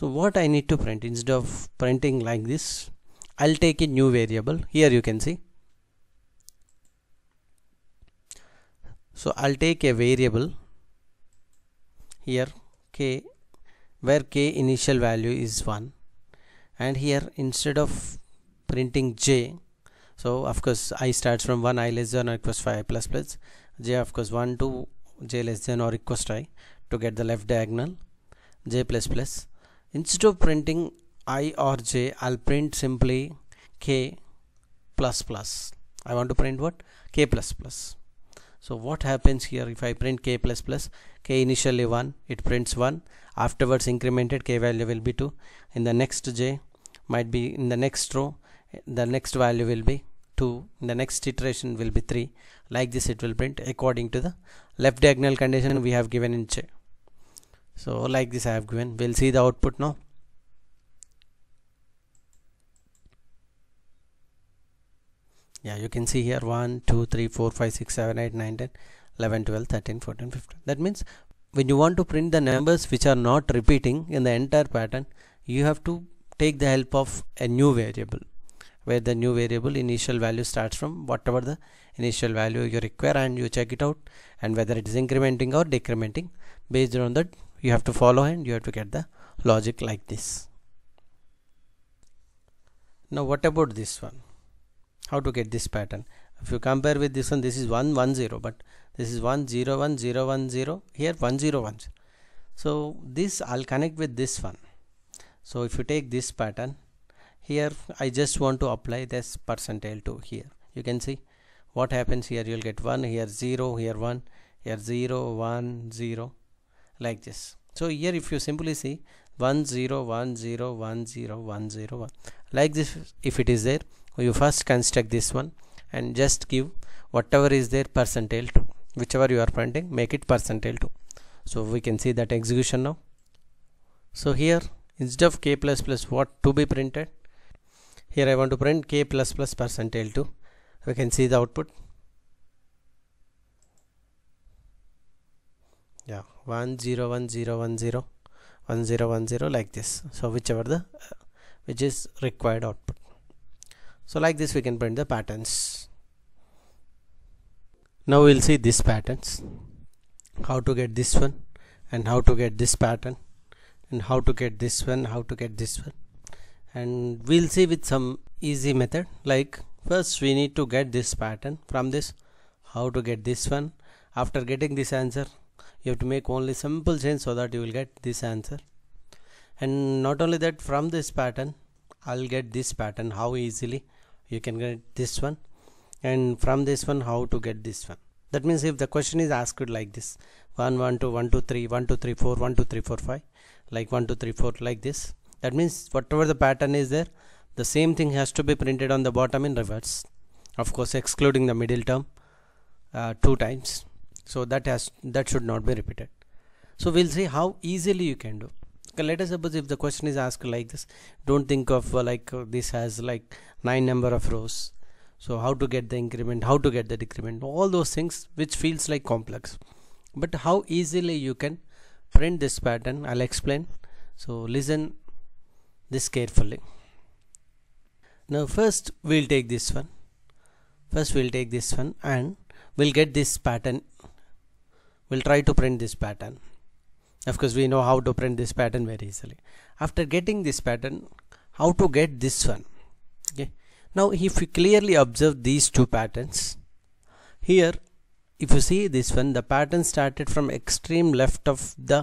so what i need to print instead of printing like this i'll take a new variable here you can see so I'll take a variable here k where k initial value is 1 and here instead of printing j so of course i starts from 1 i less than or equals 5 plus plus j of course 1 to j less than or equals to i to get the left diagonal j plus plus instead of printing i or j i'll print simply k plus plus i want to print what k plus plus so what happens here if I print k plus plus k initially 1 it prints 1 afterwards incremented k value will be 2 in the next j might be in the next row the next value will be 2 in the next iteration will be 3 like this it will print according to the left diagonal condition we have given in j so like this I have given we'll see the output now yeah you can see here 1 2 3 4 5 6 7 8 9 10 11 12 13 14 15 that means when you want to print the numbers which are not repeating in the entire pattern you have to take the help of a new variable where the new variable initial value starts from whatever the initial value you require and you check it out and whether it is incrementing or decrementing based on that you have to follow and you have to get the logic like this now what about this one how to get this pattern if you compare with this one this is 110 but this is 101010 here 1010 so this I'll connect with this one so if you take this pattern here I just want to apply this percentile to here you can see what happens here you'll get 1 here 0 here 1 here zero one zero like this so here if you simply see one zero one zero one zero one zero one like this if it is there you first construct this one and just give whatever is there percentile to whichever you are printing make it percentile to so we can see that execution now so here instead of k plus plus what to be printed here I want to print k plus plus percentile to we can see the output yeah 1 0 like this so whichever the uh, which is required output so like this we can print the patterns now we'll see these patterns how to get this one and how to get this pattern and how to get this one how to get this one and we'll see with some easy method like first we need to get this pattern from this how to get this one after getting this answer you have to make only simple change so that you will get this answer and not only that from this pattern I'll get this pattern how easily you can get this one and from this one how to get this one that means if the question is asked like this 1 1 2 1 2 3 1 2 3 4 1 2 3 4 5 like 1 2 3 4 like this that means whatever the pattern is there the same thing has to be printed on the bottom in reverse of course excluding the middle term uh, two times so that has that should not be repeated so we'll see how easily you can do let us suppose if the question is asked like this don't think of uh, like uh, this has like nine number of rows so how to get the increment how to get the decrement all those things which feels like complex but how easily you can print this pattern I'll explain so listen this carefully now first we'll take this one first we'll take this one and we'll get this pattern we'll try to print this pattern of course we know how to print this pattern very easily after getting this pattern how to get this one okay now if you clearly observe these two patterns here if you see this one the pattern started from extreme left of the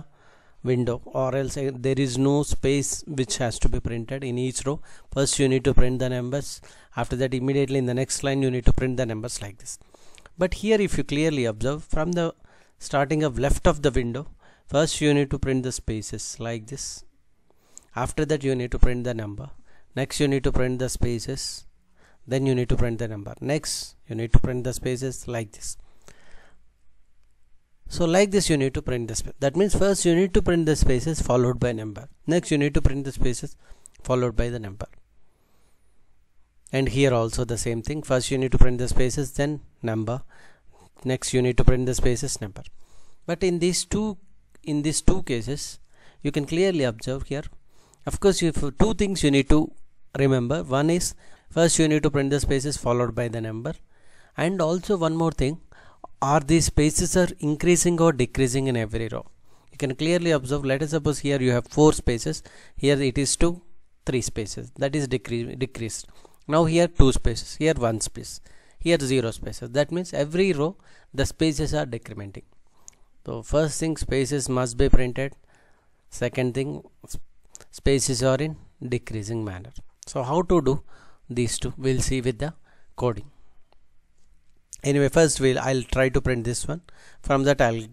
window or else uh, there is no space which has to be printed in each row first you need to print the numbers after that immediately in the next line you need to print the numbers like this but here if you clearly observe from the starting of left of the window first you need to print the spaces like this after that you need to print the number next you need to print the spaces then you need to print the number next you need to print the spaces like this so like this you need to print the space that means first you need to print the spaces followed by number next you need to print the spaces followed by the number and here also the same thing first you need to print the spaces then number next you need to print the spaces number but in these two in these two cases you can clearly observe here of course you have two things you need to remember one is first you need to print the spaces followed by the number and also one more thing are these spaces are increasing or decreasing in every row you can clearly observe let us suppose here you have four spaces here it is two three spaces that is decrease decreased now here two spaces here one space here zero spaces that means every row the spaces are decrementing so first thing spaces must be printed second thing spaces are in decreasing manner so how to do these two we'll see with the coding anyway first we'll I'll try to print this one from that I'll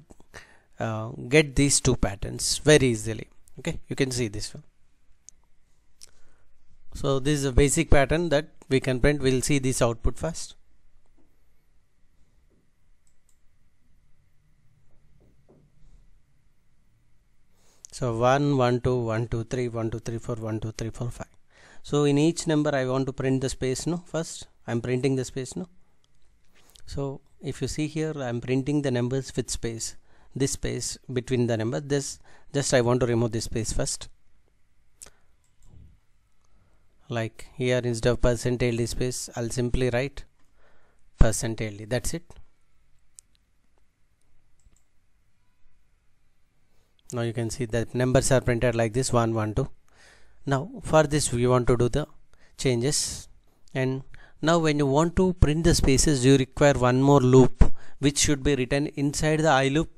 uh, get these two patterns very easily okay you can see this one so this is a basic pattern that we can print we'll see this output first so 1 1 2 1 2 3 1 2 3 4 1 2 3 4 5 so in each number I want to print the space no first I'm printing the space no so if you see here I'm printing the numbers with space this space between the number this just I want to remove this space first like here instead of percentile space I'll simply write percentile that's it now you can see that numbers are printed like this 1 1 2 now for this we want to do the changes and now when you want to print the spaces you require one more loop which should be written inside the i loop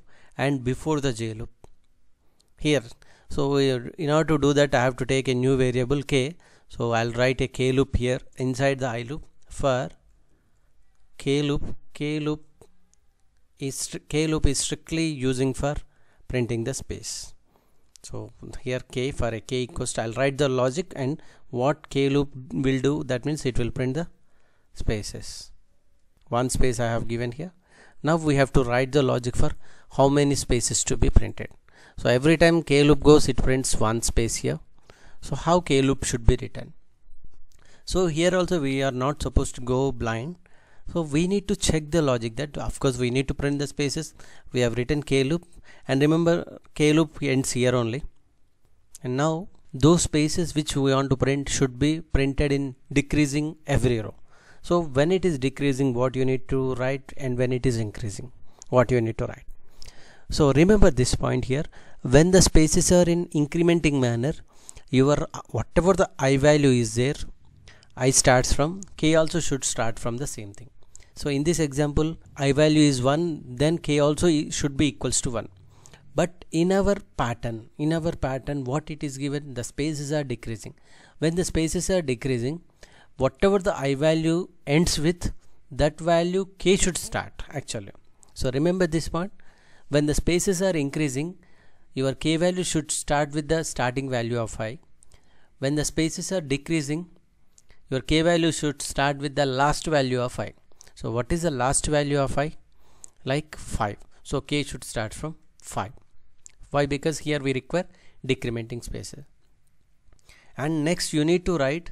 and before the j loop here so in order to do that I have to take a new variable k so I'll write a k loop here inside the i loop for k loop k loop is k loop is strictly using for printing the space so here k for a k equals to I'll write the logic and what k loop will do that means it will print the spaces one space I have given here now we have to write the logic for how many spaces to be printed so every time k loop goes it prints one space here so how k loop should be written so here also we are not supposed to go blind so we need to check the logic that of course we need to print the spaces we have written k loop and remember K loop ends here only and now those spaces which we want to print should be printed in decreasing every row so when it is decreasing what you need to write and when it is increasing what you need to write so remember this point here when the spaces are in incrementing manner your whatever the i value is there i starts from k also should start from the same thing so in this example i value is 1 then k also should be equals to 1 but in our pattern in our pattern what it is given the spaces are decreasing when the spaces are decreasing whatever the i value ends with that value k should start actually so remember this part when the spaces are increasing your k value should start with the starting value of i when the spaces are decreasing your k value should start with the last value of i so what is the last value of i like 5 so k should start from 5 why because here we require decrementing spaces and next you need to write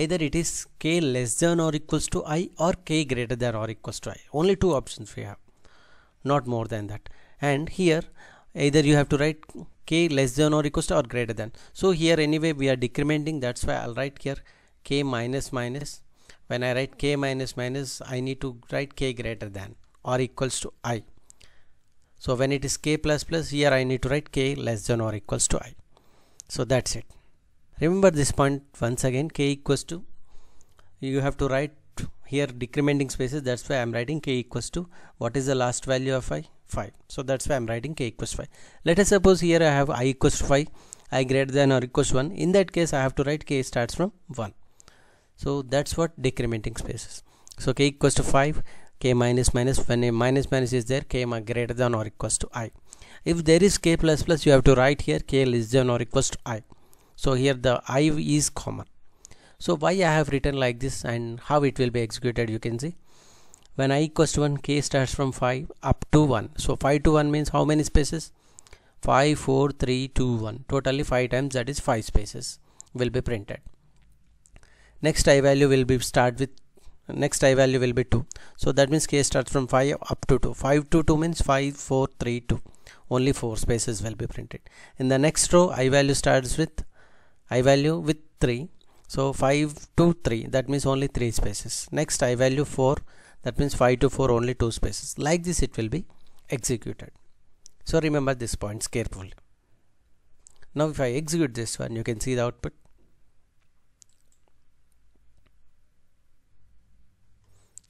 either it is k less than or equals to i or k greater than or equals to i only two options we have not more than that and here either you have to write k less than or equals to or greater than so here anyway we are decrementing that's why I'll write here k minus minus when I write k minus minus I need to write k greater than or equals to i so when it is k plus plus here I need to write k less than or equals to i. So that's it. Remember this point once again k equals to you have to write here decrementing spaces that's why I'm writing k equals to what is the last value of i 5 so that's why I'm writing k equals 5 let us suppose here I have i equals 5 i greater than or equals 1 in that case I have to write k starts from 1 so that's what decrementing spaces so k equals to 5 k minus minus when a minus minus is there k greater than or equals to i if there is k plus plus you have to write here k less than or equals to i so here the i is common so why I have written like this and how it will be executed you can see when i equals to 1 k starts from 5 up to 1 so 5 to 1 means how many spaces 5 4 3 2 1 totally 5 times that is 5 spaces will be printed next i value will be start with next i value will be 2 so that means k starts from 5 up to 2 5 to 2 means 5 4 3 2 only 4 spaces will be printed in the next row i value starts with i value with 3 so 5 to 3 that means only 3 spaces next i value 4 that means 5 to 4 only 2 spaces like this it will be executed so remember this points carefully now if i execute this one you can see the output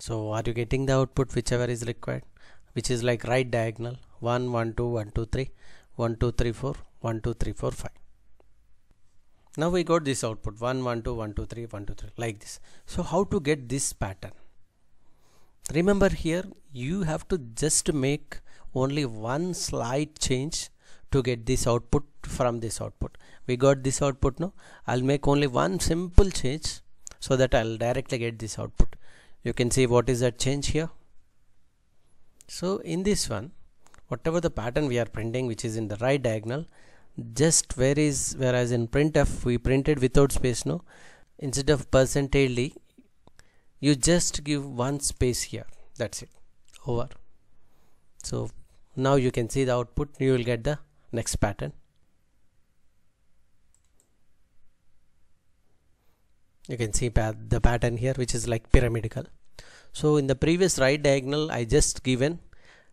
so are you getting the output whichever is required which is like right diagonal 1 1 2 1 2 3 1 2 3 4 1 2 3 4 5 now we got this output 1 1 2 1 2 3 1 2 3 like this so how to get this pattern remember here you have to just make only one slight change to get this output from this output we got this output now I'll make only one simple change so that I'll directly get this output you can see what is that change here so in this one whatever the pattern we are printing which is in the right diagonal just where is whereas in printf we printed without space no instead of percentile you just give one space here that's it over so now you can see the output you will get the next pattern you can see the pattern here which is like pyramidical so in the previous right diagonal I just given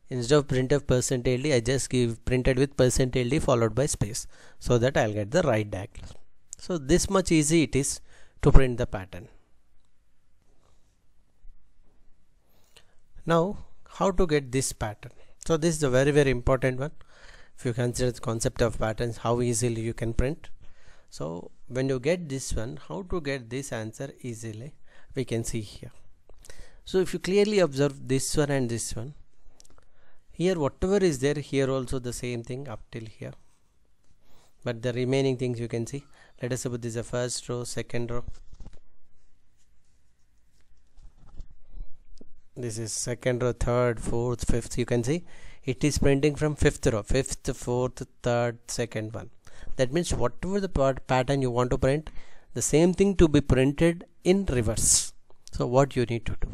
instead of of percent ld I just give printed with percent ld followed by space so that I'll get the right diagonal so this much easy it is to print the pattern now how to get this pattern so this is a very very important one if you consider the concept of patterns how easily you can print so when you get this one how to get this answer easily we can see here so if you clearly observe this one and this one here whatever is there here also the same thing up till here but the remaining things you can see let us suppose this is the first row second row this is second row third fourth fifth you can see it is printing from fifth row fifth fourth third second one that means whatever the pattern you want to print the same thing to be printed in reverse so what you need to do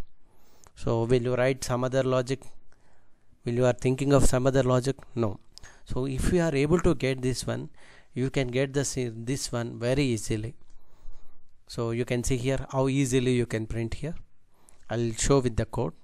so will you write some other logic will you are thinking of some other logic no so if you are able to get this one you can get this this one very easily so you can see here how easily you can print here I'll show with the code